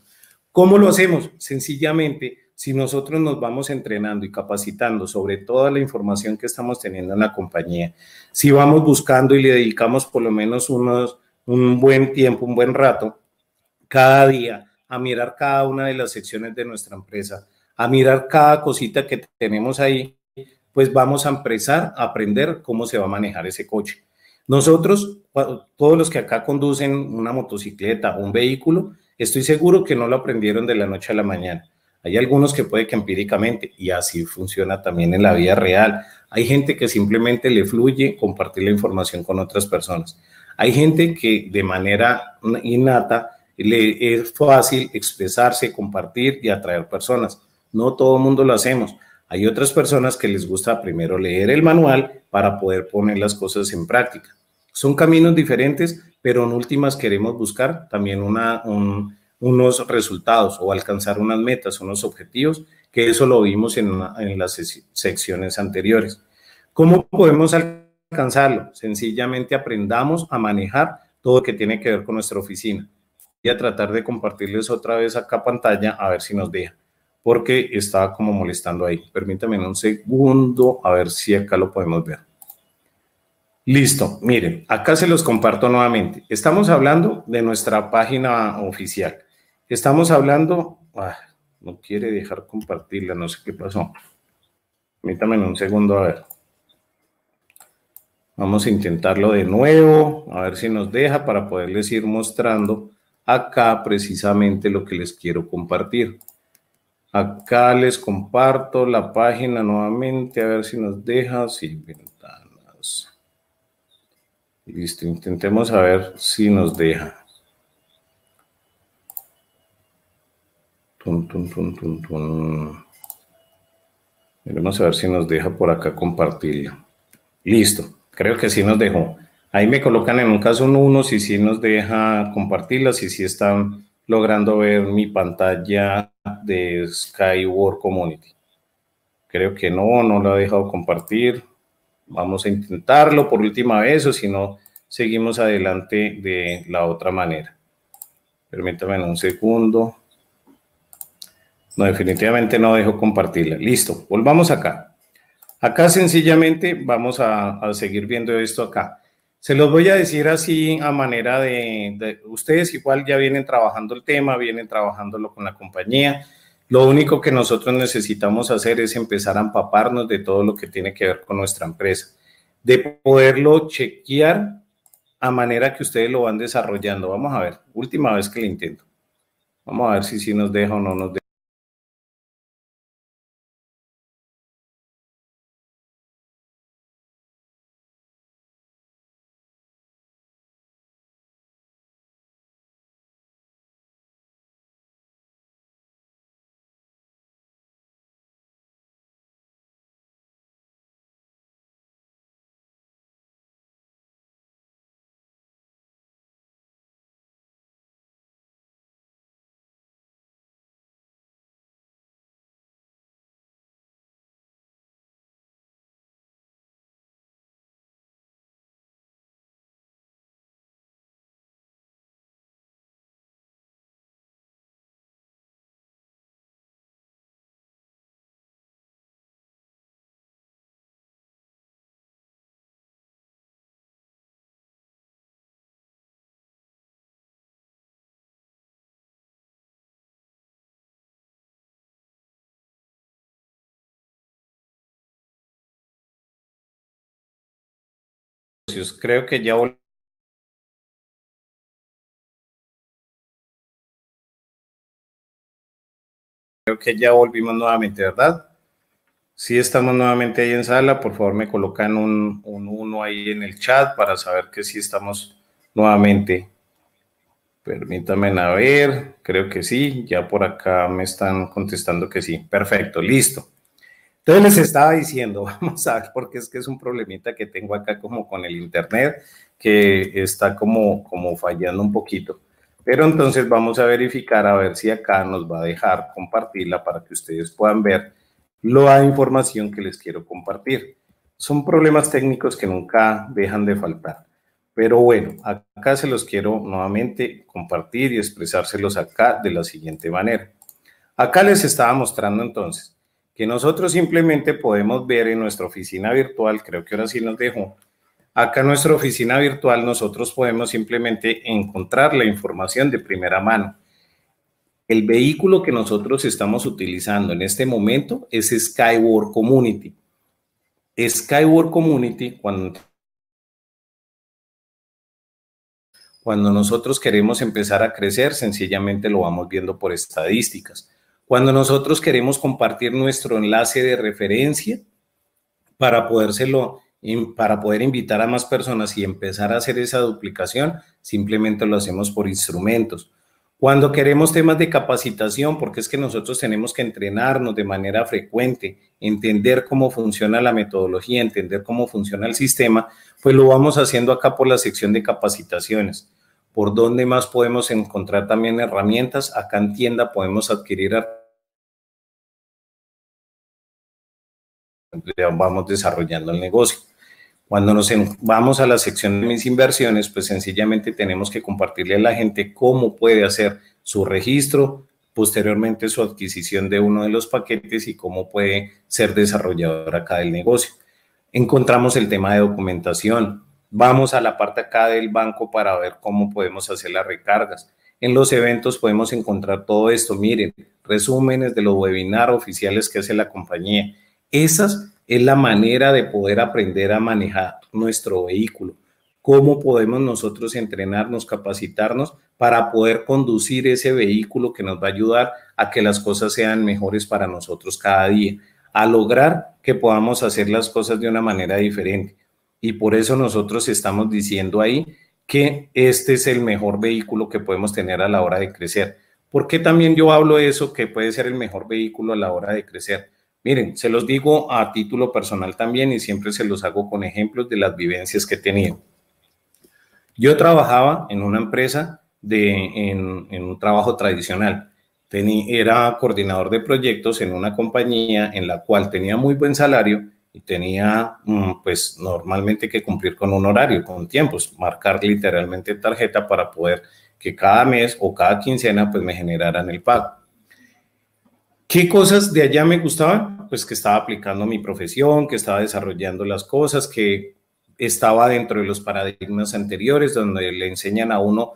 ¿Cómo lo hacemos? Sencillamente si nosotros nos vamos entrenando y capacitando sobre toda la información que estamos teniendo en la compañía, si vamos buscando y le dedicamos por lo menos unos, un buen tiempo, un buen rato, cada día, a mirar cada una de las secciones de nuestra empresa, a mirar cada cosita que tenemos ahí, pues vamos a empezar a aprender cómo se va a manejar ese coche. Nosotros, todos los que acá conducen una motocicleta o un vehículo, estoy seguro que no lo aprendieron de la noche a la mañana. Hay algunos que puede que empíricamente, y así funciona también en la vida real. Hay gente que simplemente le fluye compartir la información con otras personas. Hay gente que de manera innata le es fácil expresarse, compartir y atraer personas. No todo el mundo lo hacemos. Hay otras personas que les gusta primero leer el manual para poder poner las cosas en práctica. Son caminos diferentes, pero en últimas queremos buscar también una, un, unos resultados o alcanzar unas metas, unos objetivos, que eso lo vimos en, en las secciones anteriores. ¿Cómo podemos alcanzarlo? Sencillamente aprendamos a manejar todo lo que tiene que ver con nuestra oficina. Voy a tratar de compartirles otra vez acá pantalla a ver si nos deja, porque estaba como molestando ahí. Permítanme un segundo a ver si acá lo podemos ver. Listo, miren, acá se los comparto nuevamente. Estamos hablando de nuestra página oficial. Estamos hablando. Ah, no quiere dejar compartirla, no sé qué pasó. Permítame un segundo, a ver. Vamos a intentarlo de nuevo, a ver si nos deja para poderles ir mostrando acá precisamente lo que les quiero compartir. Acá les comparto la página nuevamente, a ver si nos deja. Sí, ventanas. Listo, intentemos a ver si nos deja. Tun, tun, a ver si nos deja por acá compartirlo. Listo, creo que sí nos dejó. Ahí me colocan en un caso un 1 si sí nos deja compartirla, si sí están logrando ver mi pantalla de Skyward Community. Creo que no, no lo ha dejado compartir. Vamos a intentarlo por última vez o si no, seguimos adelante de la otra manera. Permítame un segundo. No, definitivamente no dejo compartirla. Listo, volvamos acá. Acá sencillamente vamos a, seguir viendo esto acá. Se los voy a decir así a manera de, ustedes igual ya vienen trabajando el tema, vienen trabajándolo con la compañía. Lo único que nosotros necesitamos hacer es empezar a empaparnos de todo lo que tiene que ver con nuestra empresa, de poderlo chequear a manera que ustedes lo van desarrollando. Vamos a ver, última vez que lo intento. Vamos a ver si si nos deja o no nos deja. Creo que ya que ya volvimos nuevamente, ¿verdad? Si estamos nuevamente ahí en sala, por favor me colocan un, uno ahí en el chat para saber que si estamos nuevamente. Permítanme a ver, creo que sí, ya por acá me están contestando que sí. Perfecto, listo. Entonces les estaba diciendo, vamos a porque es que es un problemita que tengo acá como con el internet, que está como, como fallando un poquito. Pero entonces vamos a verificar a ver si acá nos va a dejar compartirla para que ustedes puedan ver la información que les quiero compartir. Son problemas técnicos que nunca dejan de faltar. Pero bueno, acá se los quiero nuevamente compartir y expresárselos acá de la siguiente manera. Acá les estaba mostrando entonces que nosotros simplemente podemos ver en nuestra oficina virtual, creo que ahora sí nos dejó, acá en nuestra oficina virtual nosotros podemos simplemente encontrar la información de primera mano. El vehículo que nosotros estamos utilizando en este momento es Skyward Community. Skyward Community, cuando, cuando nosotros queremos empezar a crecer, sencillamente lo vamos viendo por estadísticas. Cuando nosotros queremos compartir nuestro enlace de referencia para para poder invitar a más personas y empezar a hacer esa duplicación, simplemente lo hacemos por instrumentos. Cuando queremos temas de capacitación, porque es que nosotros tenemos que entrenarnos de manera frecuente, entender cómo funciona la metodología, entender cómo funciona el sistema, pues lo vamos haciendo acá por la sección de capacitaciones. Por dónde más podemos encontrar también herramientas, acá en tienda podemos adquirir herramientas vamos desarrollando el negocio. Cuando nos vamos a la sección de mis inversiones, pues sencillamente tenemos que compartirle a la gente cómo puede hacer su registro, posteriormente su adquisición de uno de los paquetes y cómo puede ser desarrollador acá del negocio. Encontramos el tema de documentación. Vamos a la parte acá del banco para ver cómo podemos hacer las recargas. En los eventos podemos encontrar todo esto. Miren, resúmenes de los webinars oficiales que hace la compañía esa es la manera de poder aprender a manejar nuestro vehículo. ¿Cómo podemos nosotros entrenarnos, capacitarnos para poder conducir ese vehículo que nos va a ayudar a que las cosas sean mejores para nosotros cada día, a lograr que podamos hacer las cosas de una manera diferente? Y por eso nosotros estamos diciendo ahí que este es el mejor vehículo que podemos tener a la hora de crecer. ¿Por qué también yo hablo de eso, que puede ser el mejor vehículo a la hora de crecer? Miren, se los digo a título personal también y siempre se los hago con ejemplos de las vivencias que he tenido. Yo trabajaba en una empresa de, en, un trabajo tradicional. era coordinador de proyectos en una compañía en la cual tenía muy buen salario y tenía mm, pues normalmente que cumplir con un horario, con tiempos, marcar literalmente tarjeta para poder que cada mes o cada quincena pues me generaran el pago. ¿Qué cosas de allá me gustaban? Pues que estaba aplicando mi profesión, que estaba desarrollando las cosas, que estaba dentro de los paradigmas anteriores, donde le enseñan a uno,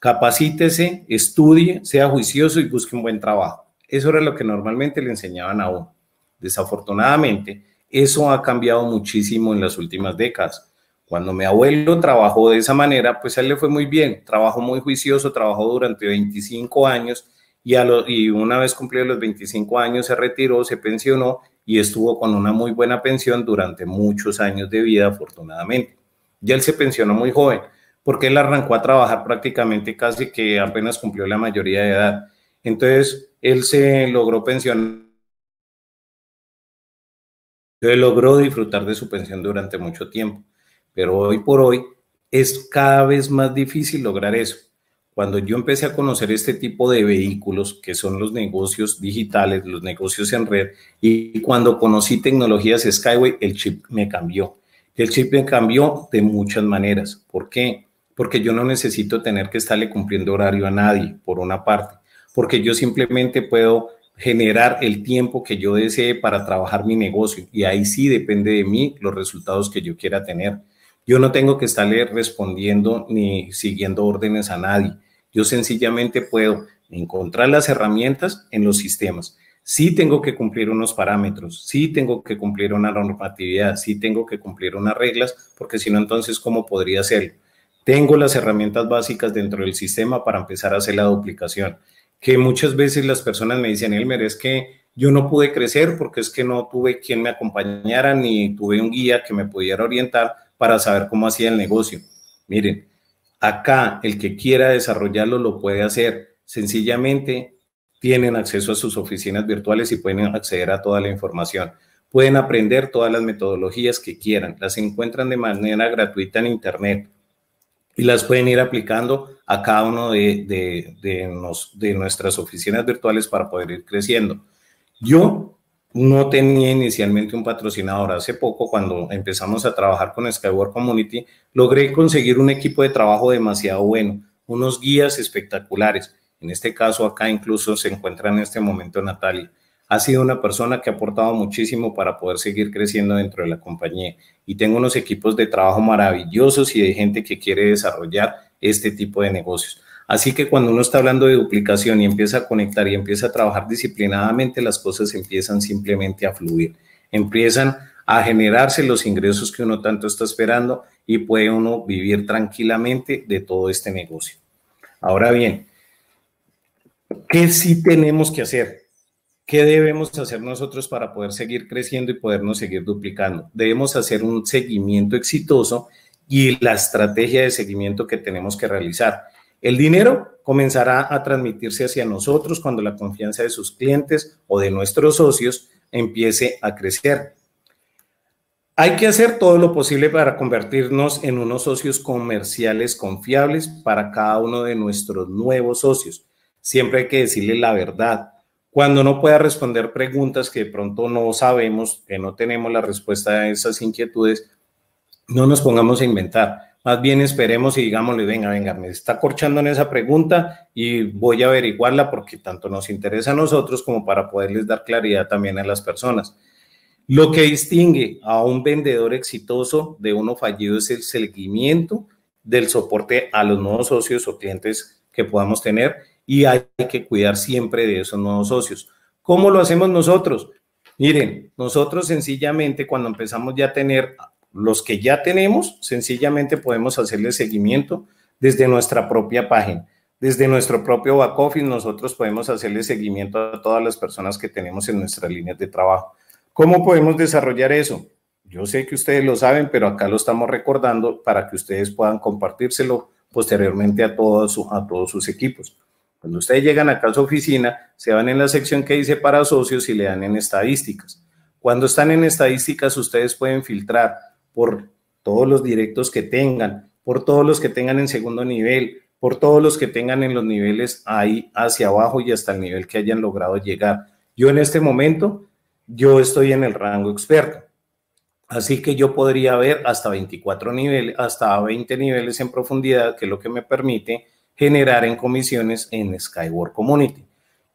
capacítese, estudie, sea juicioso y busque un buen trabajo. Eso era lo que normalmente le enseñaban a uno. Desafortunadamente, eso ha cambiado muchísimo en las últimas décadas. Cuando mi abuelo trabajó de esa manera, pues a él le fue muy bien. Trabajó muy juicioso, trabajó durante 25 años y, una vez cumplidos los 25 años se retiró, se pensionó y estuvo con una muy buena pensión durante muchos años de vida, afortunadamente. Y él se pensionó muy joven, porque él arrancó a trabajar prácticamente casi que apenas cumplió la mayoría de edad. Entonces, él se logró pensionar. logró disfrutar de su pensión durante mucho tiempo, pero hoy por hoy es cada vez más difícil lograr eso. Cuando yo empecé a conocer este tipo de vehículos, que son los negocios digitales, los negocios en red, y cuando conocí tecnologías Skyway, el chip me cambió. El chip me cambió de muchas maneras. ¿Por qué? Porque yo no necesito tener que estarle cumpliendo horario a nadie, por una parte, porque yo simplemente puedo generar el tiempo que yo desee para trabajar mi negocio y ahí sí depende de mí los resultados que yo quiera tener. Yo no tengo que estarle respondiendo ni siguiendo órdenes a nadie. Yo sencillamente puedo encontrar las herramientas en los sistemas. Sí tengo que cumplir unos parámetros, sí tengo que cumplir una normatividad, sí tengo que cumplir unas reglas, porque si no, entonces, ¿cómo podría hacerlo? Tengo las herramientas básicas dentro del sistema para empezar a hacer la duplicación, que muchas veces las personas me dicen, Elmer, es que yo no pude crecer porque es que no tuve quien me acompañara ni tuve un guía que me pudiera orientar para saber cómo hacía el negocio. Miren, Acá el que quiera desarrollarlo lo puede hacer. Sencillamente tienen acceso a sus oficinas virtuales y pueden acceder a toda la información. Pueden aprender todas las metodologías que quieran. Las encuentran de manera gratuita en Internet y las pueden ir aplicando a cada uno de, de, de, de nuestras oficinas virtuales para poder ir creciendo. Yo no tenía inicialmente un patrocinador. Hace poco, cuando empezamos a trabajar con Skyward Community, logré conseguir un equipo de trabajo demasiado bueno, unos guías espectaculares. En este caso, acá incluso se encuentra en este momento Natalia. Ha sido una persona que ha aportado muchísimo para poder seguir creciendo dentro de la compañía. Y tengo unos equipos de trabajo maravillosos y de gente que quiere desarrollar este tipo de negocios. Así que cuando uno está hablando de duplicación y empieza a conectar y empieza a trabajar disciplinadamente, las cosas empiezan simplemente a fluir, empiezan a generarse los ingresos que uno tanto está esperando y puede uno vivir tranquilamente de todo este negocio. Ahora bien, ¿qué sí tenemos que hacer? ¿Qué debemos hacer nosotros para poder seguir creciendo y podernos seguir duplicando? Debemos hacer un seguimiento exitoso y la estrategia de seguimiento que tenemos que realizar. El dinero comenzará a transmitirse hacia nosotros cuando la confianza de sus clientes o de nuestros socios empiece a crecer. Hay que hacer todo lo posible para convertirnos en unos socios comerciales confiables para cada uno de nuestros nuevos socios. Siempre hay que decirle la verdad. Cuando no pueda responder preguntas que de pronto no sabemos, que no tenemos la respuesta a esas inquietudes, no nos pongamos a inventar. Más bien esperemos y digámosle, venga, venga, me está corchando en esa pregunta y voy a averiguarla porque tanto nos interesa a nosotros como para poderles dar claridad también a las personas. Lo que distingue a un vendedor exitoso de uno fallido es el seguimiento del soporte a los nuevos socios o clientes que podamos tener y hay que cuidar siempre de esos nuevos socios. ¿Cómo lo hacemos nosotros? Miren, nosotros sencillamente cuando empezamos ya a tener los que ya tenemos, sencillamente podemos hacerle seguimiento desde nuestra propia página. Desde nuestro propio back office, nosotros podemos hacerle seguimiento a todas las personas que tenemos en nuestras líneas de trabajo. ¿Cómo podemos desarrollar eso? Yo sé que ustedes lo saben, pero acá lo estamos recordando para que ustedes puedan compartírselo posteriormente a, todos a todos sus equipos. Cuando ustedes llegan acá a su oficina, se van en la sección que dice para socios y le dan en estadísticas. Cuando están en estadísticas, ustedes pueden filtrar por todos los directos que tengan, por todos los que tengan en segundo nivel, por todos los que tengan en los niveles ahí hacia abajo y hasta el nivel que hayan logrado llegar. Yo en este momento, yo estoy en el rango experto. Así que yo podría ver hasta 24 niveles, hasta 20 niveles en profundidad, que es lo que me permite generar en comisiones en Skyward Community.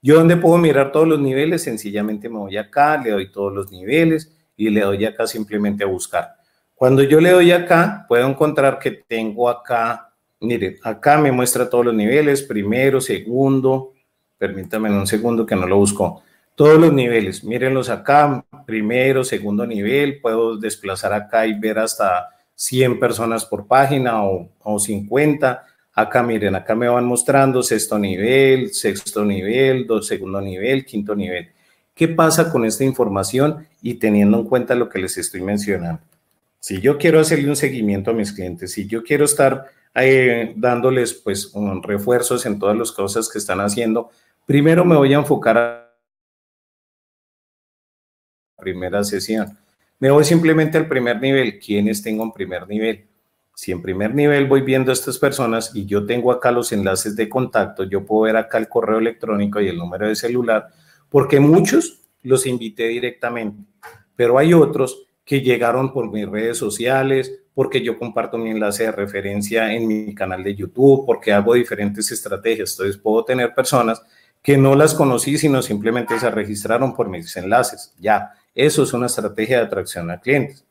Yo donde puedo mirar todos los niveles, sencillamente me voy acá, le doy todos los niveles y le doy acá simplemente a buscar. Cuando yo le doy acá, puedo encontrar que tengo acá, miren, acá me muestra todos los niveles, primero, segundo, permítanme un segundo que no lo busco, todos los niveles, mírenlos acá, primero, segundo nivel, puedo desplazar acá y ver hasta 100 personas por página o, 50, acá miren, acá me van mostrando sexto nivel, sexto nivel, segundo nivel, quinto nivel. ¿Qué pasa con esta información y teniendo en cuenta lo que les estoy mencionando? si yo quiero hacerle un seguimiento a mis clientes, si yo quiero estar eh, dándoles pues un, refuerzos en todas las cosas que están haciendo, primero me voy a enfocar a la primera sesión. Me voy simplemente al primer nivel. ¿Quiénes tengo en primer nivel? Si en primer nivel voy viendo a estas personas y yo tengo acá los enlaces de contacto, yo puedo ver acá el correo electrónico y el número de celular, porque muchos los invité directamente, pero hay otros que llegaron por mis redes sociales, porque yo comparto mi enlace de referencia en mi canal de YouTube, porque hago diferentes estrategias. Entonces puedo tener personas que no las conocí, sino simplemente se registraron por mis enlaces. Ya, eso es una estrategia de atracción a clientes.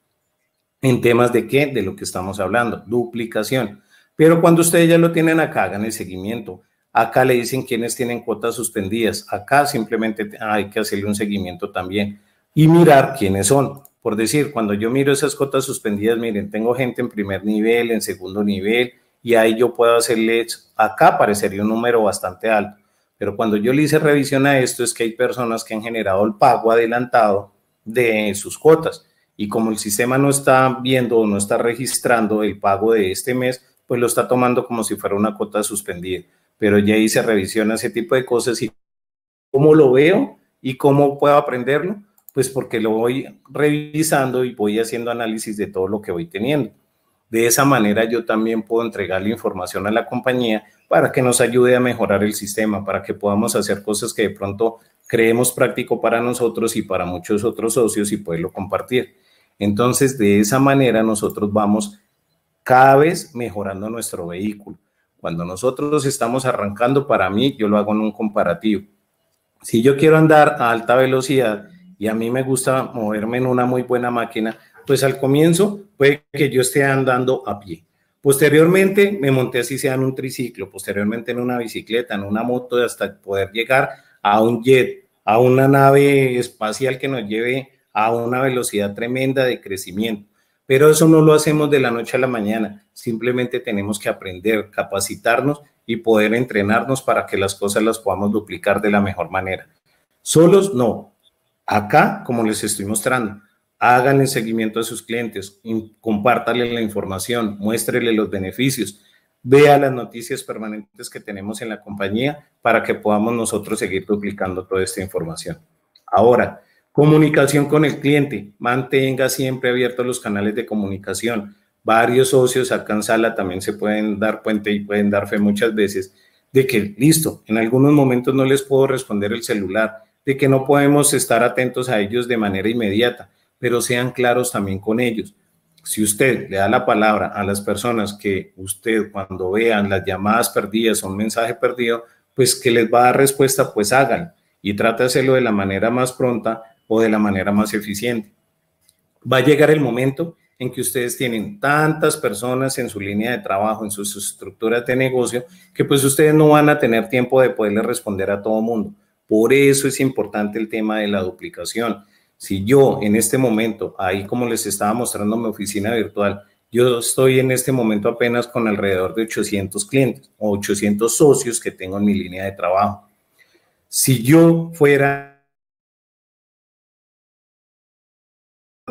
En temas de qué? De lo que estamos hablando, duplicación. Pero cuando ustedes ya lo tienen acá, hagan el seguimiento. Acá le dicen quiénes tienen cuotas suspendidas. Acá simplemente hay que hacerle un seguimiento también y mirar quiénes son. Por decir, cuando yo miro esas cuotas suspendidas, miren, tengo gente en primer nivel, en segundo nivel, y ahí yo puedo hacerle acá parecería un número bastante alto. Pero cuando yo le hice revisión a esto es que hay personas que han generado el pago adelantado de sus cuotas. Y como el sistema no está viendo o no está registrando el pago de este mes, pues lo está tomando como si fuera una cuota suspendida. Pero ya hice revisión a ese tipo de cosas y cómo lo veo y cómo puedo aprenderlo pues porque lo voy revisando y voy haciendo análisis de todo lo que voy teniendo. De esa manera yo también puedo entregarle información a la compañía para que nos ayude a mejorar el sistema, para que podamos hacer cosas que de pronto creemos práctico para nosotros y para muchos otros socios y poderlo compartir. Entonces, de esa manera nosotros vamos cada vez mejorando nuestro vehículo. Cuando nosotros estamos arrancando, para mí, yo lo hago en un comparativo. Si yo quiero andar a alta velocidad, y a mí me gusta moverme en una muy buena máquina, pues al comienzo puede que yo esté andando a pie. Posteriormente me monté así sea en un triciclo, posteriormente en una bicicleta, en una moto, hasta poder llegar a un jet, a una nave espacial que nos lleve a una velocidad tremenda de crecimiento. Pero eso no lo hacemos de la noche a la mañana, simplemente tenemos que aprender, capacitarnos y poder entrenarnos para que las cosas las podamos duplicar de la mejor manera. Solos no, Acá, como les estoy mostrando, el seguimiento a sus clientes, compártale la información, muéstrele los beneficios, vea las noticias permanentes que tenemos en la compañía para que podamos nosotros seguir duplicando toda esta información. Ahora, comunicación con el cliente, mantenga siempre abiertos los canales de comunicación. Varios socios alcanzala, también se pueden dar puente y pueden dar fe muchas veces de que, listo, en algunos momentos no les puedo responder el celular, de que no podemos estar atentos a ellos de manera inmediata, pero sean claros también con ellos. Si usted le da la palabra a las personas que usted cuando vean las llamadas perdidas o un mensaje perdido, pues que les va a dar respuesta, pues háganlo y trátaselo de de la manera más pronta o de la manera más eficiente. Va a llegar el momento en que ustedes tienen tantas personas en su línea de trabajo, en sus estructuras de negocio, que pues ustedes no van a tener tiempo de poderle responder a todo mundo. Por eso es importante el tema de la duplicación. Si yo en este momento, ahí como les estaba mostrando mi oficina virtual, yo estoy en este momento apenas con alrededor de 800 clientes o 800 socios que tengo en mi línea de trabajo. Si yo fuera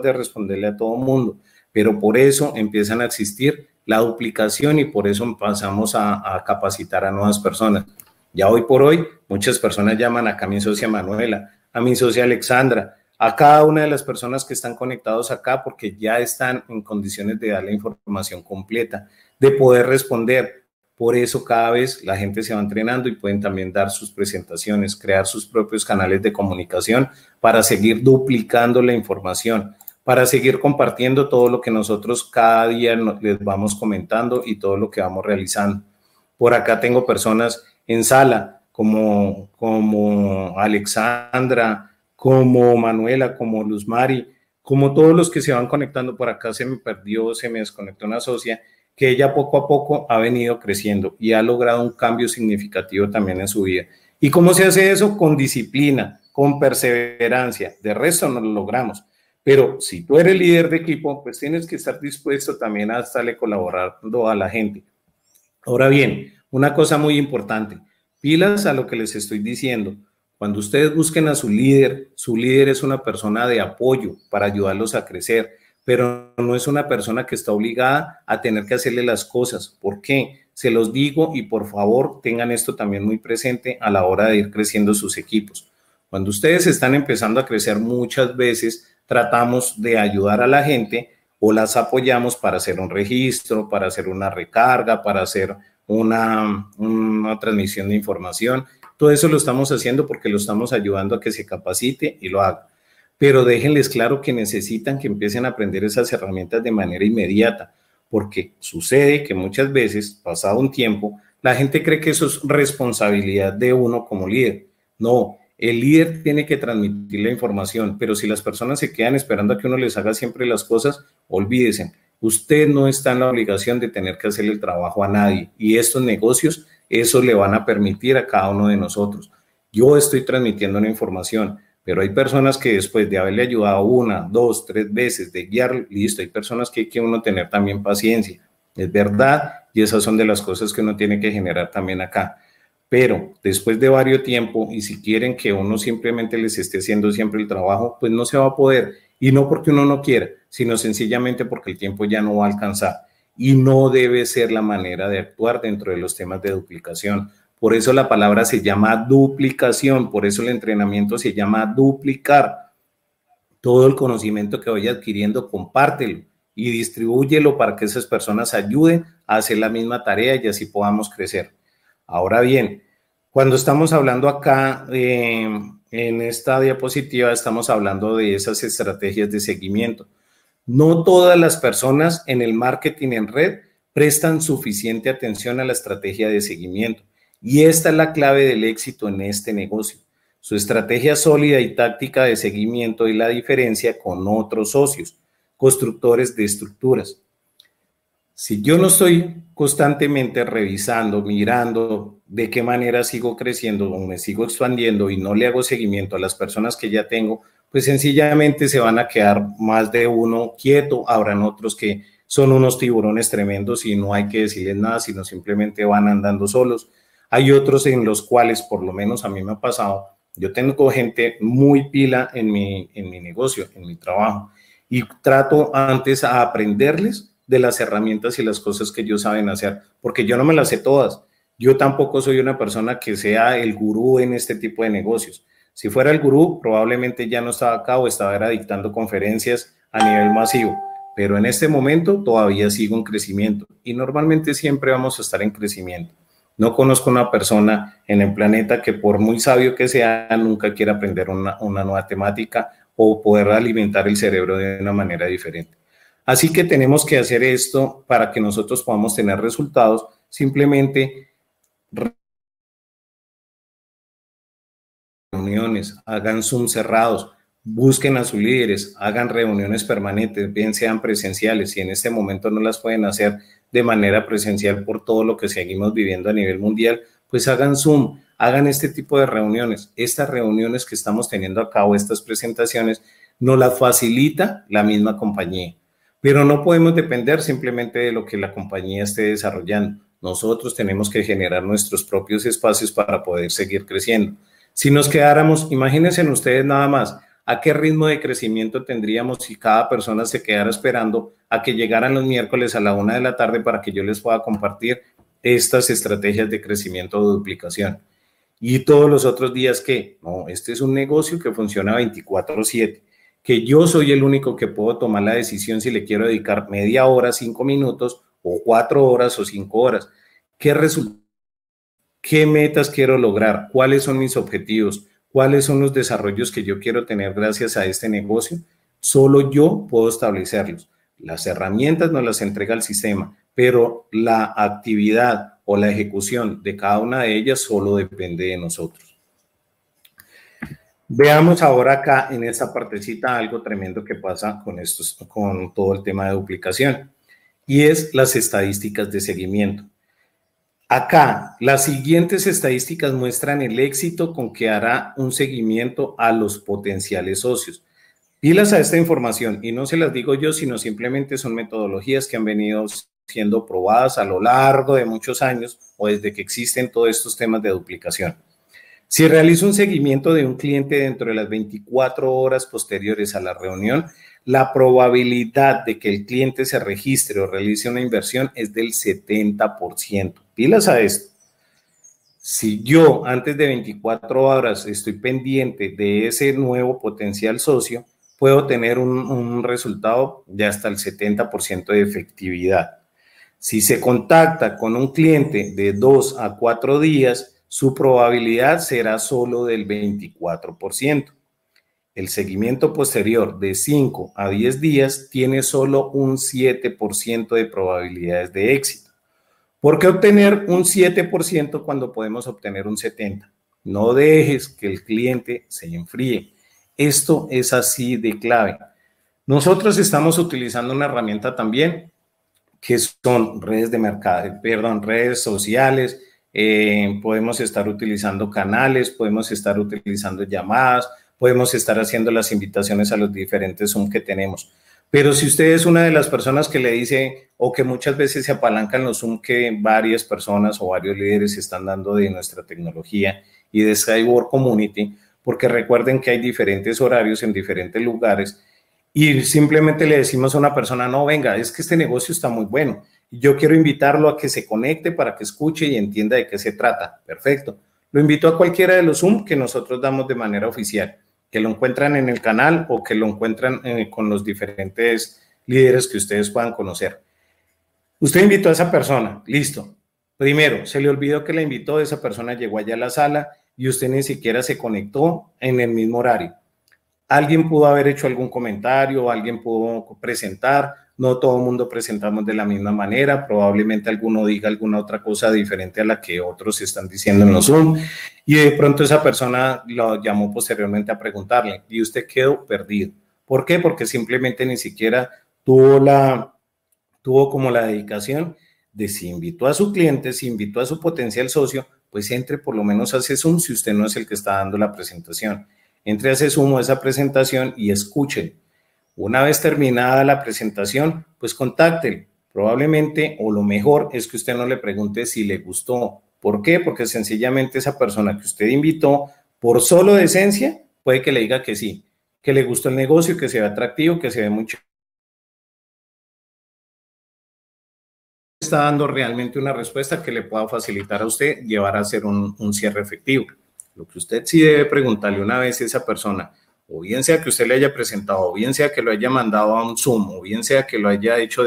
de responderle a todo mundo, pero por eso empiezan a existir la duplicación y por eso pasamos a capacitar a nuevas personas. Ya hoy por hoy, muchas personas llaman a mi socia Manuela, a mi socia Alexandra, a cada una de las personas que están conectados acá porque ya están en condiciones de dar la información completa, de poder responder. Por eso cada vez la gente se va entrenando y pueden también dar sus presentaciones, crear sus propios canales de comunicación para seguir duplicando la información, para seguir compartiendo todo lo que nosotros cada día les vamos comentando y todo lo que vamos realizando. Por acá tengo personas en sala, como, como Alexandra, como Manuela, como Luz Mari, como todos los que se van conectando por acá, se me perdió, se me desconectó una socia, que ella poco a poco ha venido creciendo y ha logrado un cambio significativo también en su vida. ¿Y cómo se hace eso? Con disciplina, con perseverancia. De resto no lo logramos. Pero si tú eres líder de equipo, pues tienes que estar dispuesto también a estarle colaborando a la gente. Ahora bien, una cosa muy importante, pilas a lo que les estoy diciendo. Cuando ustedes busquen a su líder, su líder es una persona de apoyo para ayudarlos a crecer, pero no es una persona que está obligada a tener que hacerle las cosas. ¿Por qué? Se los digo y por favor tengan esto también muy presente a la hora de ir creciendo sus equipos. Cuando ustedes están empezando a crecer muchas veces, tratamos de ayudar a la gente o las apoyamos para hacer un registro, para hacer una recarga, para hacer una, una transmisión de información. Todo eso lo estamos haciendo porque lo estamos ayudando a que se capacite y lo haga. Pero déjenles claro que necesitan que empiecen a aprender esas herramientas de manera inmediata, porque sucede que muchas veces, pasado un tiempo, la gente cree que eso es responsabilidad de uno como líder. No, el líder tiene que transmitir la información, pero si las personas se quedan esperando a que uno les haga siempre las cosas, olvídense Usted no está en la obligación de tener que hacer el trabajo a nadie y estos negocios, eso le van a permitir a cada uno de nosotros. Yo estoy transmitiendo una información, pero hay personas que después de haberle ayudado una, dos, tres veces, de guiar, listo, hay personas que hay que uno tener también paciencia, es verdad, y esas son de las cosas que uno tiene que generar también acá. Pero después de varios tiempo, y si quieren que uno simplemente les esté haciendo siempre el trabajo, pues no se va a poder. Y no porque uno no quiera, sino sencillamente porque el tiempo ya no va a alcanzar. Y no debe ser la manera de actuar dentro de los temas de duplicación. Por eso la palabra se llama duplicación, por eso el entrenamiento se llama duplicar. Todo el conocimiento que vaya adquiriendo, compártelo y distribúyelo para que esas personas ayuden a hacer la misma tarea y así podamos crecer. Ahora bien, cuando estamos hablando acá eh, en esta diapositiva estamos hablando de esas estrategias de seguimiento. No todas las personas en el marketing en red prestan suficiente atención a la estrategia de seguimiento. Y esta es la clave del éxito en este negocio. Su estrategia sólida y táctica de seguimiento y la diferencia con otros socios, constructores de estructuras. Si yo no estoy constantemente revisando, mirando de qué manera sigo creciendo o me sigo expandiendo y no le hago seguimiento a las personas que ya tengo, pues sencillamente se van a quedar más de uno quieto. Habrán otros que son unos tiburones tremendos y no hay que decirles nada, sino simplemente van andando solos. Hay otros en los cuales, por lo menos a mí me ha pasado, yo tengo gente muy pila en mi, en mi negocio, en mi trabajo, y trato antes a aprenderles de las herramientas y las cosas que ellos saben hacer, porque yo no me las sé todas. Yo tampoco soy una persona que sea el gurú en este tipo de negocios. Si fuera el gurú, probablemente ya no estaba acá o estaba dictando conferencias a nivel masivo, pero en este momento todavía sigo en crecimiento y normalmente siempre vamos a estar en crecimiento. No conozco una persona en el planeta que por muy sabio que sea, nunca quiera aprender una nueva temática o poder alimentar el cerebro de una manera diferente. Así que tenemos que hacer esto para que nosotros podamos tener resultados, simplemente reuniones, hagan Zoom cerrados, busquen a sus líderes, hagan reuniones permanentes, bien sean presenciales, si en este momento no las pueden hacer de manera presencial por todo lo que seguimos viviendo a nivel mundial, pues hagan Zoom, hagan este tipo de reuniones. Estas reuniones que estamos teniendo a cabo, estas presentaciones, nos las facilita la misma compañía pero no podemos depender simplemente de lo que la compañía esté desarrollando. Nosotros tenemos que generar nuestros propios espacios para poder seguir creciendo. Si nos quedáramos, imagínense ustedes nada más, a qué ritmo de crecimiento tendríamos si cada persona se quedara esperando a que llegaran los miércoles a la una de la tarde para que yo les pueda compartir estas estrategias de crecimiento o duplicación. Y todos los otros días qué? no, este es un negocio que funciona 24/7 que yo soy el único que puedo tomar la decisión si le quiero dedicar media hora, cinco minutos, o cuatro horas, o cinco horas. ¿Qué resulta? ¿Qué metas quiero lograr? ¿Cuáles son mis objetivos? ¿Cuáles son los desarrollos que yo quiero tener gracias a este negocio? Solo yo puedo establecerlos. Las herramientas nos las entrega el sistema, pero la actividad o la ejecución de cada una de ellas solo depende de nosotros. Veamos ahora acá en esta partecita algo tremendo que pasa con, con todo el tema de duplicación y es las estadísticas de seguimiento. Acá, las siguientes estadísticas muestran el éxito con que hará un seguimiento a los potenciales socios. Pilas a esta información, y no se las digo yo, sino simplemente son metodologías que han venido siendo probadas a lo largo de muchos años o desde que existen todos estos temas de duplicación. Si realizo un seguimiento de un cliente dentro de las 24 horas posteriores a la reunión, la probabilidad de que el cliente se registre o realice una inversión es del 70%. Pilas a esto. Si yo antes de 24 horas estoy pendiente de ese nuevo potencial socio, puedo tener un, resultado de hasta el 70% de efectividad. Si se contacta con un cliente de 2 a 4 días, su probabilidad será solo del 24%. El seguimiento posterior de 5 a 10 días tiene solo un 7% de probabilidades de éxito. ¿Por qué obtener un 7% cuando podemos obtener un 70%? No dejes que el cliente se enfríe. Esto es así de clave. Nosotros estamos utilizando una herramienta también que son redes de mercado, perdón, redes sociales, eh, podemos estar utilizando canales, podemos estar utilizando llamadas, podemos estar haciendo las invitaciones a los diferentes Zoom que tenemos. Pero si usted es una de las personas que le dice o que muchas veces se apalancan los Zoom que varias personas o varios líderes están dando de nuestra tecnología y de Skyward Community, porque recuerden que hay diferentes horarios en diferentes lugares y simplemente le decimos a una persona, no, venga, es que este negocio está muy bueno yo quiero invitarlo a que se conecte para que escuche y entienda de qué se trata. Perfecto. Lo invito a cualquiera de los Zoom que nosotros damos de manera oficial, que lo encuentran en el canal o que lo encuentran eh, con los diferentes líderes que ustedes puedan conocer. Usted invitó a esa persona, listo. Primero, se le olvidó que la invitó, esa persona llegó allá a la sala y usted ni siquiera se conectó en el mismo horario. Alguien pudo haber hecho algún comentario, alguien pudo presentar, no todo el mundo presentamos de la misma manera, probablemente alguno diga alguna otra cosa diferente a la que otros están diciendo en los Zoom, y de pronto esa persona lo llamó posteriormente a preguntarle, y usted quedó perdido. ¿Por qué? Porque simplemente ni siquiera tuvo, la, tuvo como la dedicación de si invitó a su cliente, si invitó a su potencial socio, pues entre por lo menos hace Zoom si usted no es el que está dando la presentación. Entre ese Zoom esa presentación y escuchen una vez terminada la presentación, pues contáctelo. Probablemente o lo mejor es que usted no le pregunte si le gustó. ¿Por qué? Porque sencillamente esa persona que usted invitó por solo decencia puede que le diga que sí, que le gustó el negocio, que se ve atractivo, que se ve mucho. Está dando realmente una respuesta que le pueda facilitar a usted llevar a hacer un, un cierre efectivo. Lo que usted sí debe preguntarle una vez a esa persona, o bien sea que usted le haya presentado, o bien sea que lo haya mandado a un Zoom, o bien sea que lo haya hecho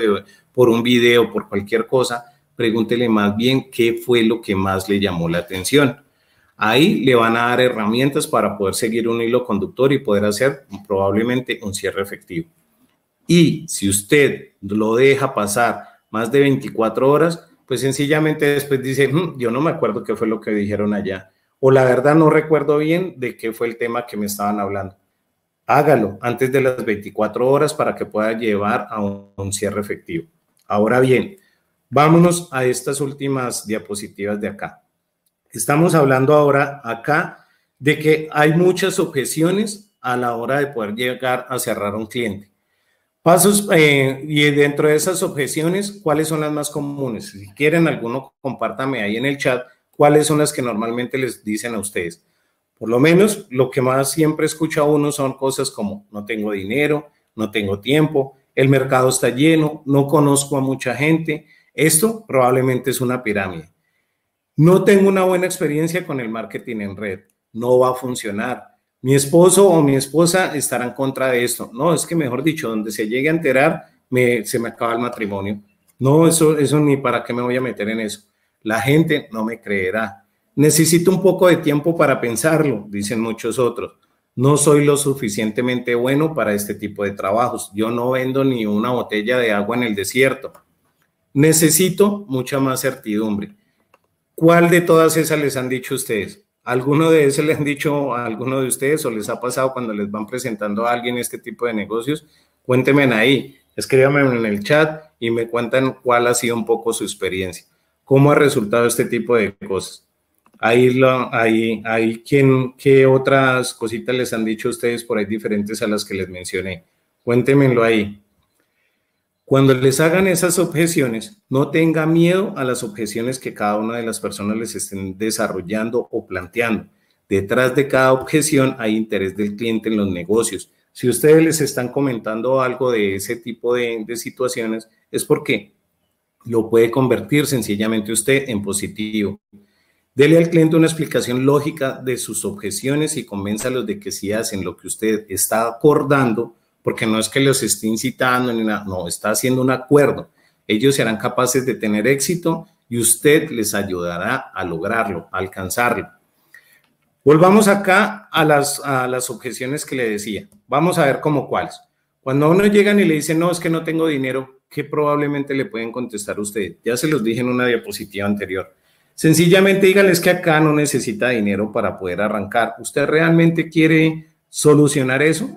por un video, por cualquier cosa, pregúntele más bien qué fue lo que más le llamó la atención. Ahí le van a dar herramientas para poder seguir un hilo conductor y poder hacer probablemente un cierre efectivo. Y si usted lo deja pasar más de 24 horas, pues sencillamente después dice, hmm, yo no me acuerdo qué fue lo que dijeron allá. O la verdad no recuerdo bien de qué fue el tema que me estaban hablando hágalo antes de las 24 horas para que pueda llevar a un cierre efectivo. Ahora bien, vámonos a estas últimas diapositivas de acá. Estamos hablando ahora acá de que hay muchas objeciones a la hora de poder llegar a cerrar un cliente. Pasos eh, y dentro de esas objeciones, ¿cuáles son las más comunes? Si quieren alguno, compártame ahí en el chat cuáles son las que normalmente les dicen a ustedes. Por lo menos lo que más siempre escucha uno son cosas como no tengo dinero, no tengo tiempo, el mercado está lleno, no conozco a mucha gente. Esto probablemente es una pirámide. No tengo una buena experiencia con el marketing en red, no va a funcionar. Mi esposo o mi esposa estarán contra de esto. No, es que mejor dicho, donde se llegue a enterar, se me acaba el matrimonio. No, eso, eso ni para qué me voy a meter en eso. La gente no me creerá. Necesito un poco de tiempo para pensarlo, dicen muchos otros. No soy lo suficientemente bueno para este tipo de trabajos. Yo no vendo ni una botella de agua en el desierto. Necesito mucha más certidumbre. ¿Cuál de todas esas les han dicho ustedes? ¿Alguno de esas les han dicho a alguno de ustedes o les ha pasado cuando les van presentando a alguien este tipo de negocios? Cuéntenme ahí, escríbanme en el chat y me cuentan cuál ha sido un poco su experiencia, cómo ha resultado este tipo de cosas. Ahí, ahí, ¿qué otras cositas les han dicho ustedes por ahí diferentes a las que les mencioné? Cuéntemelo ahí. Cuando les hagan esas objeciones, no tenga miedo a las objeciones que cada una de las personas les estén desarrollando o planteando. Detrás de cada objeción hay interés del cliente en los negocios. Si ustedes les están comentando algo de ese tipo de situaciones, es porque lo puede convertir sencillamente usted en positivo. Dele al cliente una explicación lógica de sus objeciones y los de que si hacen lo que usted está acordando, porque no es que los esté incitando no, está haciendo un acuerdo. Ellos serán capaces de tener éxito y usted les ayudará a lograrlo, a alcanzarlo. Volvamos acá a las, las objeciones que le decía. Vamos a ver cómo cuáles. Cuando uno llegan y le dicen, no, es que no tengo dinero, ¿qué probablemente le pueden contestar a usted? Ya se los dije en una diapositiva anterior Sencillamente díganles que acá no necesita dinero para poder arrancar. ¿Usted realmente quiere solucionar eso?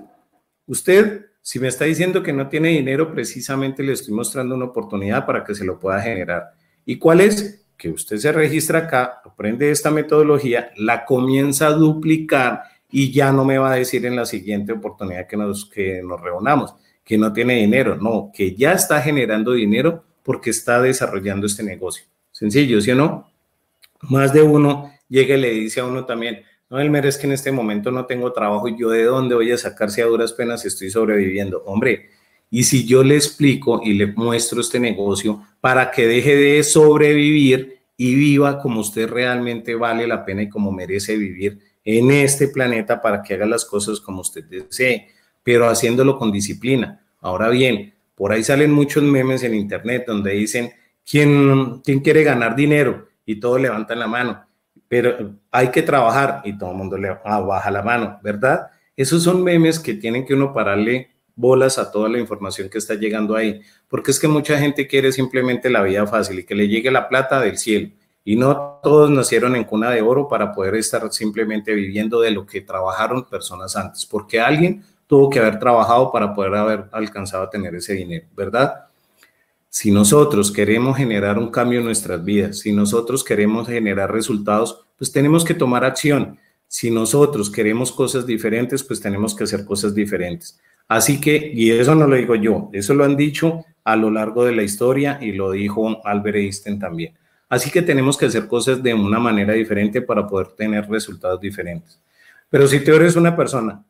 Usted, si me está diciendo que no tiene dinero, precisamente le estoy mostrando una oportunidad para que se lo pueda generar. ¿Y cuál es? Que usted se registra acá, aprende esta metodología, la comienza a duplicar y ya no me va a decir en la siguiente oportunidad que nos, que nos reunamos que no tiene dinero, no, que ya está generando dinero porque está desarrollando este negocio. Sencillo, ¿sí o no? más de uno llega y le dice a uno también, no, él merece que en este momento no tengo trabajo y yo de dónde voy a sacarse a duras penas estoy sobreviviendo. Hombre, y si yo le explico y le muestro este negocio para que deje de sobrevivir y viva como usted realmente vale la pena y como merece vivir en este planeta para que haga las cosas como usted desee, pero haciéndolo con disciplina. Ahora bien, por ahí salen muchos memes en internet donde dicen, ¿quién, quién quiere ganar dinero? y todos levantan la mano, pero hay que trabajar y todo el mundo le ah, baja la mano, ¿verdad? Esos son memes que tienen que uno pararle bolas a toda la información que está llegando ahí, porque es que mucha gente quiere simplemente la vida fácil y que le llegue la plata del cielo. Y no todos nacieron en cuna de oro para poder estar simplemente viviendo de lo que trabajaron personas antes, porque alguien tuvo que haber trabajado para poder haber alcanzado a tener ese dinero, ¿verdad? Si nosotros queremos generar un cambio en nuestras vidas, si nosotros queremos generar resultados, pues tenemos que tomar acción. Si nosotros queremos cosas diferentes, pues tenemos que hacer cosas diferentes. Así que, y eso no lo digo yo, eso lo han dicho a lo largo de la historia y lo dijo Albert Einstein también. Así que tenemos que hacer cosas de una manera diferente para poder tener resultados diferentes. Pero si tú eres una persona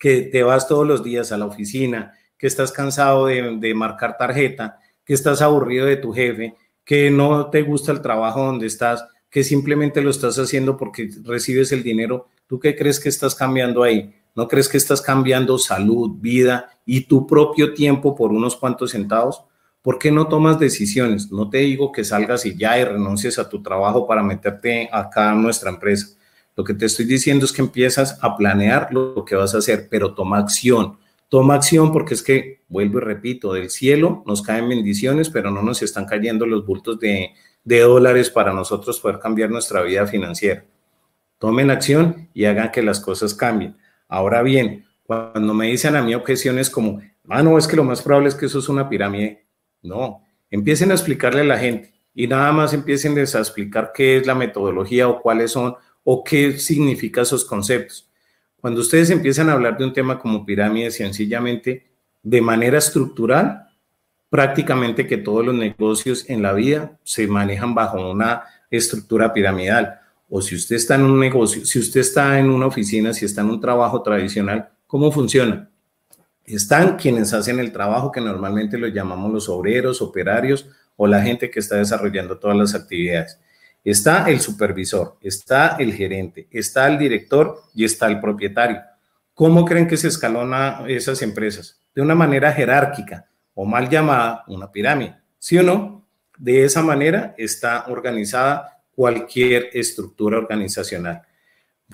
que te vas todos los días a la oficina, que estás cansado de, de marcar tarjeta, que estás aburrido de tu jefe, que no te gusta el trabajo donde estás, que simplemente lo estás haciendo porque recibes el dinero, ¿tú qué crees que estás cambiando ahí? ¿No crees que estás cambiando salud, vida y tu propio tiempo por unos cuantos centavos? ¿Por qué no tomas decisiones? No te digo que salgas y ya y renuncies a tu trabajo para meterte acá a nuestra empresa. Lo que te estoy diciendo es que empiezas a planear lo que vas a hacer, pero toma acción. Toma acción porque es que, vuelvo y repito, del cielo nos caen bendiciones, pero no nos están cayendo los bultos de, dólares para nosotros poder cambiar nuestra vida financiera. Tomen acción y hagan que las cosas cambien. Ahora bien, cuando me dicen a mí objeciones como, ah, no, es que lo más probable es que eso es una pirámide. No, empiecen a explicarle a la gente y nada más empiecen a explicar qué es la metodología o cuáles son o qué significa esos conceptos. Cuando ustedes empiezan a hablar de un tema como pirámide, sencillamente, de manera estructural, prácticamente que todos los negocios en la vida se manejan bajo una estructura piramidal. O si usted está en un negocio, si usted está en una oficina, si está en un trabajo tradicional, ¿cómo funciona? Están quienes hacen el trabajo que normalmente lo llamamos los obreros, operarios o la gente que está desarrollando todas las actividades. Está el supervisor, está el gerente, está el director y está el propietario. ¿Cómo creen que se escalona esas empresas? De una manera jerárquica o mal llamada una pirámide. ¿Sí o no? De esa manera está organizada cualquier estructura organizacional.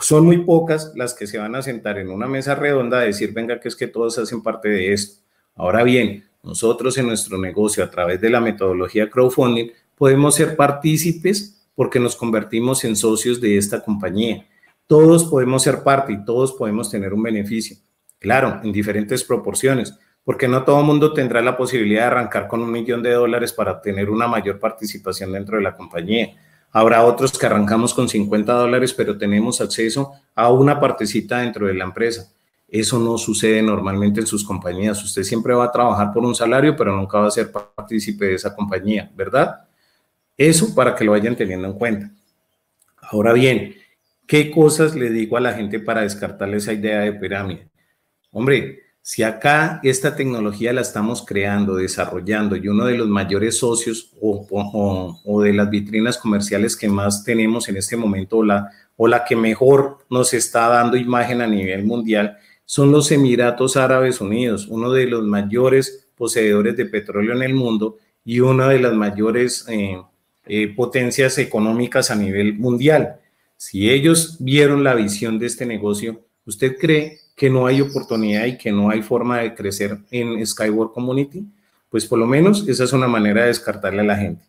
Son muy pocas las que se van a sentar en una mesa redonda a decir, venga, que es que todos hacen parte de esto. Ahora bien, nosotros en nuestro negocio, a través de la metodología crowdfunding, podemos ser partícipes porque nos convertimos en socios de esta compañía. Todos podemos ser parte y todos podemos tener un beneficio. Claro, en diferentes proporciones, porque no todo el mundo tendrá la posibilidad de arrancar con un millón de dólares para tener una mayor participación dentro de la compañía. Habrá otros que arrancamos con 50 dólares, pero tenemos acceso a una partecita dentro de la empresa. Eso no sucede normalmente en sus compañías. Usted siempre va a trabajar por un salario, pero nunca va a ser partícipe de esa compañía, ¿verdad? Eso para que lo vayan teniendo en cuenta. Ahora bien, ¿qué cosas le digo a la gente para descartar esa idea de pirámide? Hombre, si acá esta tecnología la estamos creando, desarrollando y uno de los mayores socios o, de las vitrinas comerciales que más tenemos en este momento o la, que mejor nos está dando imagen a nivel mundial son los Emiratos Árabes Unidos, uno de los mayores poseedores de petróleo en el mundo y una de las mayores eh, eh, potencias económicas a nivel mundial. Si ellos vieron la visión de este negocio, ¿usted cree que no hay oportunidad y que no hay forma de crecer en Skyward Community? Pues por lo menos esa es una manera de descartarle a la gente.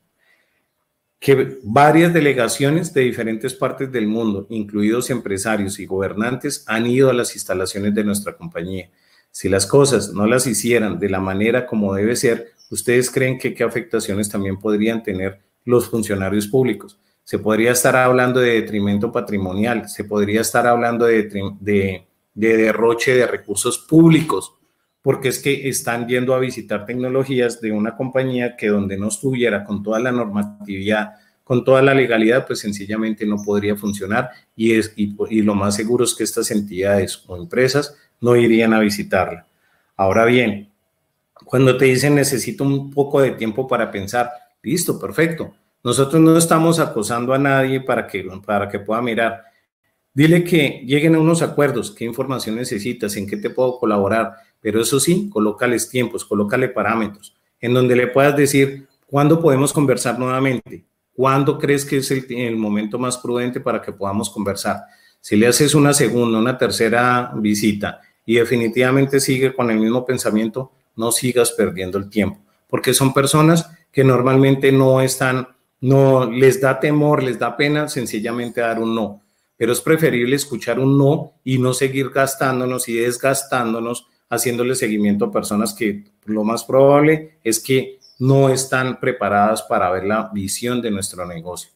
Que varias delegaciones de diferentes partes del mundo, incluidos empresarios y gobernantes, han ido a las instalaciones de nuestra compañía. Si las cosas no las hicieran de la manera como debe ser, ¿ustedes creen que qué afectaciones también podrían tener los funcionarios públicos. Se podría estar hablando de detrimento patrimonial, se podría estar hablando de, derroche de recursos públicos, porque es que están yendo a visitar tecnologías de una compañía que donde no estuviera con toda la normatividad, con toda la legalidad, pues sencillamente no podría funcionar y, y lo más seguro es que estas entidades o empresas no irían a visitarla. Ahora bien, cuando te dicen necesito un poco de tiempo para pensar, Listo, perfecto. Nosotros no estamos acosando a nadie para que, para que pueda mirar. Dile que lleguen a unos acuerdos, qué información necesitas, en qué te puedo colaborar, pero eso sí, colócales tiempos, colócale parámetros, en donde le puedas decir cuándo podemos conversar nuevamente, cuándo crees que es el, el momento más prudente para que podamos conversar. Si le haces una segunda, una tercera visita y definitivamente sigue con el mismo pensamiento, no sigas perdiendo el tiempo, porque son personas que normalmente no están, no les da temor, les da pena sencillamente dar un no. Pero es preferible escuchar un no y no seguir gastándonos y desgastándonos haciéndole seguimiento a personas que lo más probable es que no están preparadas para ver la visión de nuestro negocio.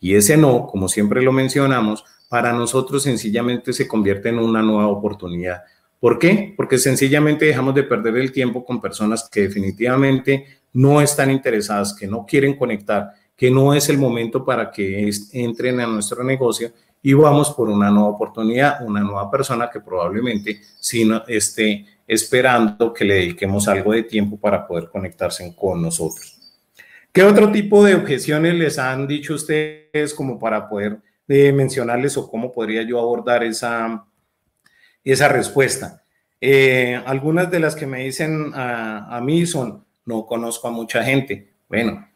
Y ese no, como siempre lo mencionamos, para nosotros sencillamente se convierte en una nueva oportunidad. ¿Por qué? Porque sencillamente dejamos de perder el tiempo con personas que definitivamente no están interesadas, que no quieren conectar, que no es el momento para que entren a nuestro negocio y vamos por una nueva oportunidad, una nueva persona que probablemente si no esté esperando que le dediquemos algo de tiempo para poder conectarse con nosotros. ¿Qué otro tipo de objeciones les han dicho ustedes como para poder eh, mencionarles o cómo podría yo abordar esa, esa respuesta? Eh, algunas de las que me dicen a mí son, no conozco a mucha gente. Bueno,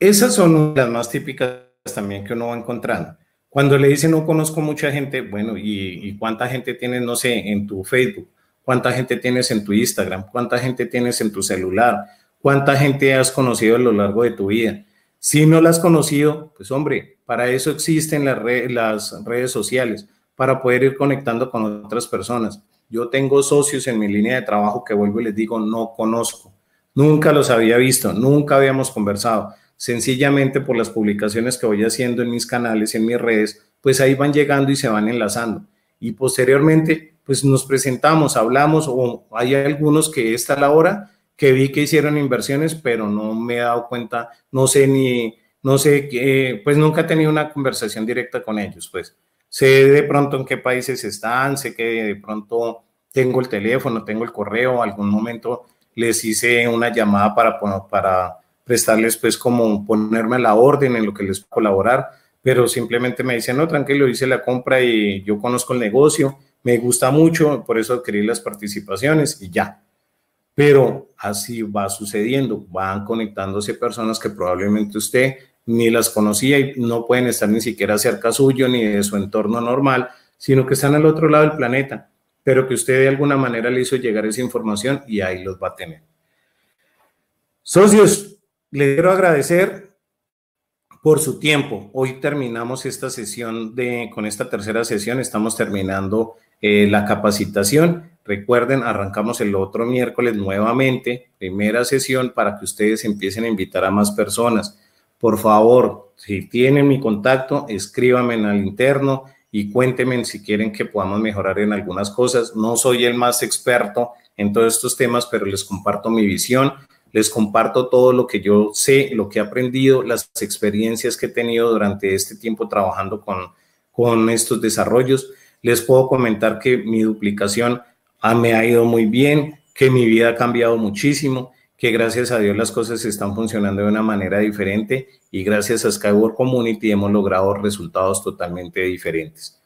esas son las más típicas también que uno va encontrando. Cuando le dice no conozco mucha gente, bueno, ¿y, cuánta gente tienes, no sé, en tu Facebook? ¿Cuánta gente tienes en tu Instagram? ¿Cuánta gente tienes en tu celular? ¿Cuánta gente has conocido a lo largo de tu vida? Si no la has conocido, pues hombre, para eso existen las, las redes sociales, para poder ir conectando con otras personas. Yo tengo socios en mi línea de trabajo que vuelvo y les digo, no conozco. Nunca los había visto, nunca habíamos conversado. Sencillamente por las publicaciones que voy haciendo en mis canales, en mis redes, pues ahí van llegando y se van enlazando. Y posteriormente, pues nos presentamos, hablamos, o hay algunos que esta la hora que vi que hicieron inversiones, pero no me he dado cuenta, no sé ni, no sé, qué, pues nunca he tenido una conversación directa con ellos, pues sé de pronto en qué países están, sé que de pronto tengo el teléfono, tengo el correo, algún momento les hice una llamada para, para prestarles pues como ponerme la orden en lo que les colaborar, pero simplemente me dicen, no, tranquilo, hice la compra y yo conozco el negocio, me gusta mucho, por eso adquirí las participaciones y ya. Pero así va sucediendo, van conectándose personas que probablemente usted ni las conocía y no pueden estar ni siquiera cerca suyo ni de su entorno normal, sino que están al otro lado del planeta pero que usted de alguna manera le hizo llegar esa información y ahí los va a tener. Socios, les quiero agradecer por su tiempo. Hoy terminamos esta sesión de, con esta tercera sesión, estamos terminando eh, la capacitación. Recuerden, arrancamos el otro miércoles nuevamente, primera sesión para que ustedes empiecen a invitar a más personas. Por favor, si tienen mi contacto, escríbanme al interno, y cuéntenme si quieren que podamos mejorar en algunas cosas. No soy el más experto en todos estos temas, pero les comparto mi visión, les comparto todo lo que yo sé, lo que he aprendido, las experiencias que he tenido durante este tiempo trabajando con, con estos desarrollos. Les puedo comentar que mi duplicación ah, me ha ido muy bien, que mi vida ha cambiado muchísimo que gracias a Dios las cosas están funcionando de una manera diferente y gracias a Skyward Community hemos logrado resultados totalmente diferentes.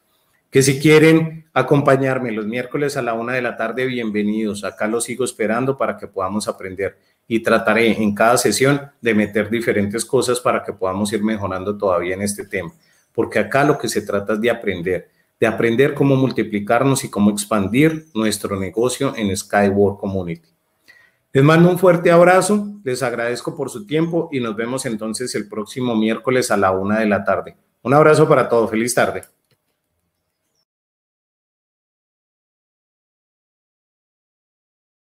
Que si quieren acompañarme los miércoles a la una de la tarde, bienvenidos. Acá los sigo esperando para que podamos aprender y trataré en cada sesión de meter diferentes cosas para que podamos ir mejorando todavía en este tema. Porque acá lo que se trata es de aprender, de aprender cómo multiplicarnos y cómo expandir nuestro negocio en Skyward Community. Les mando un fuerte abrazo, les agradezco por su tiempo y nos vemos entonces el próximo miércoles a la una de la tarde. Un abrazo para todos, feliz tarde.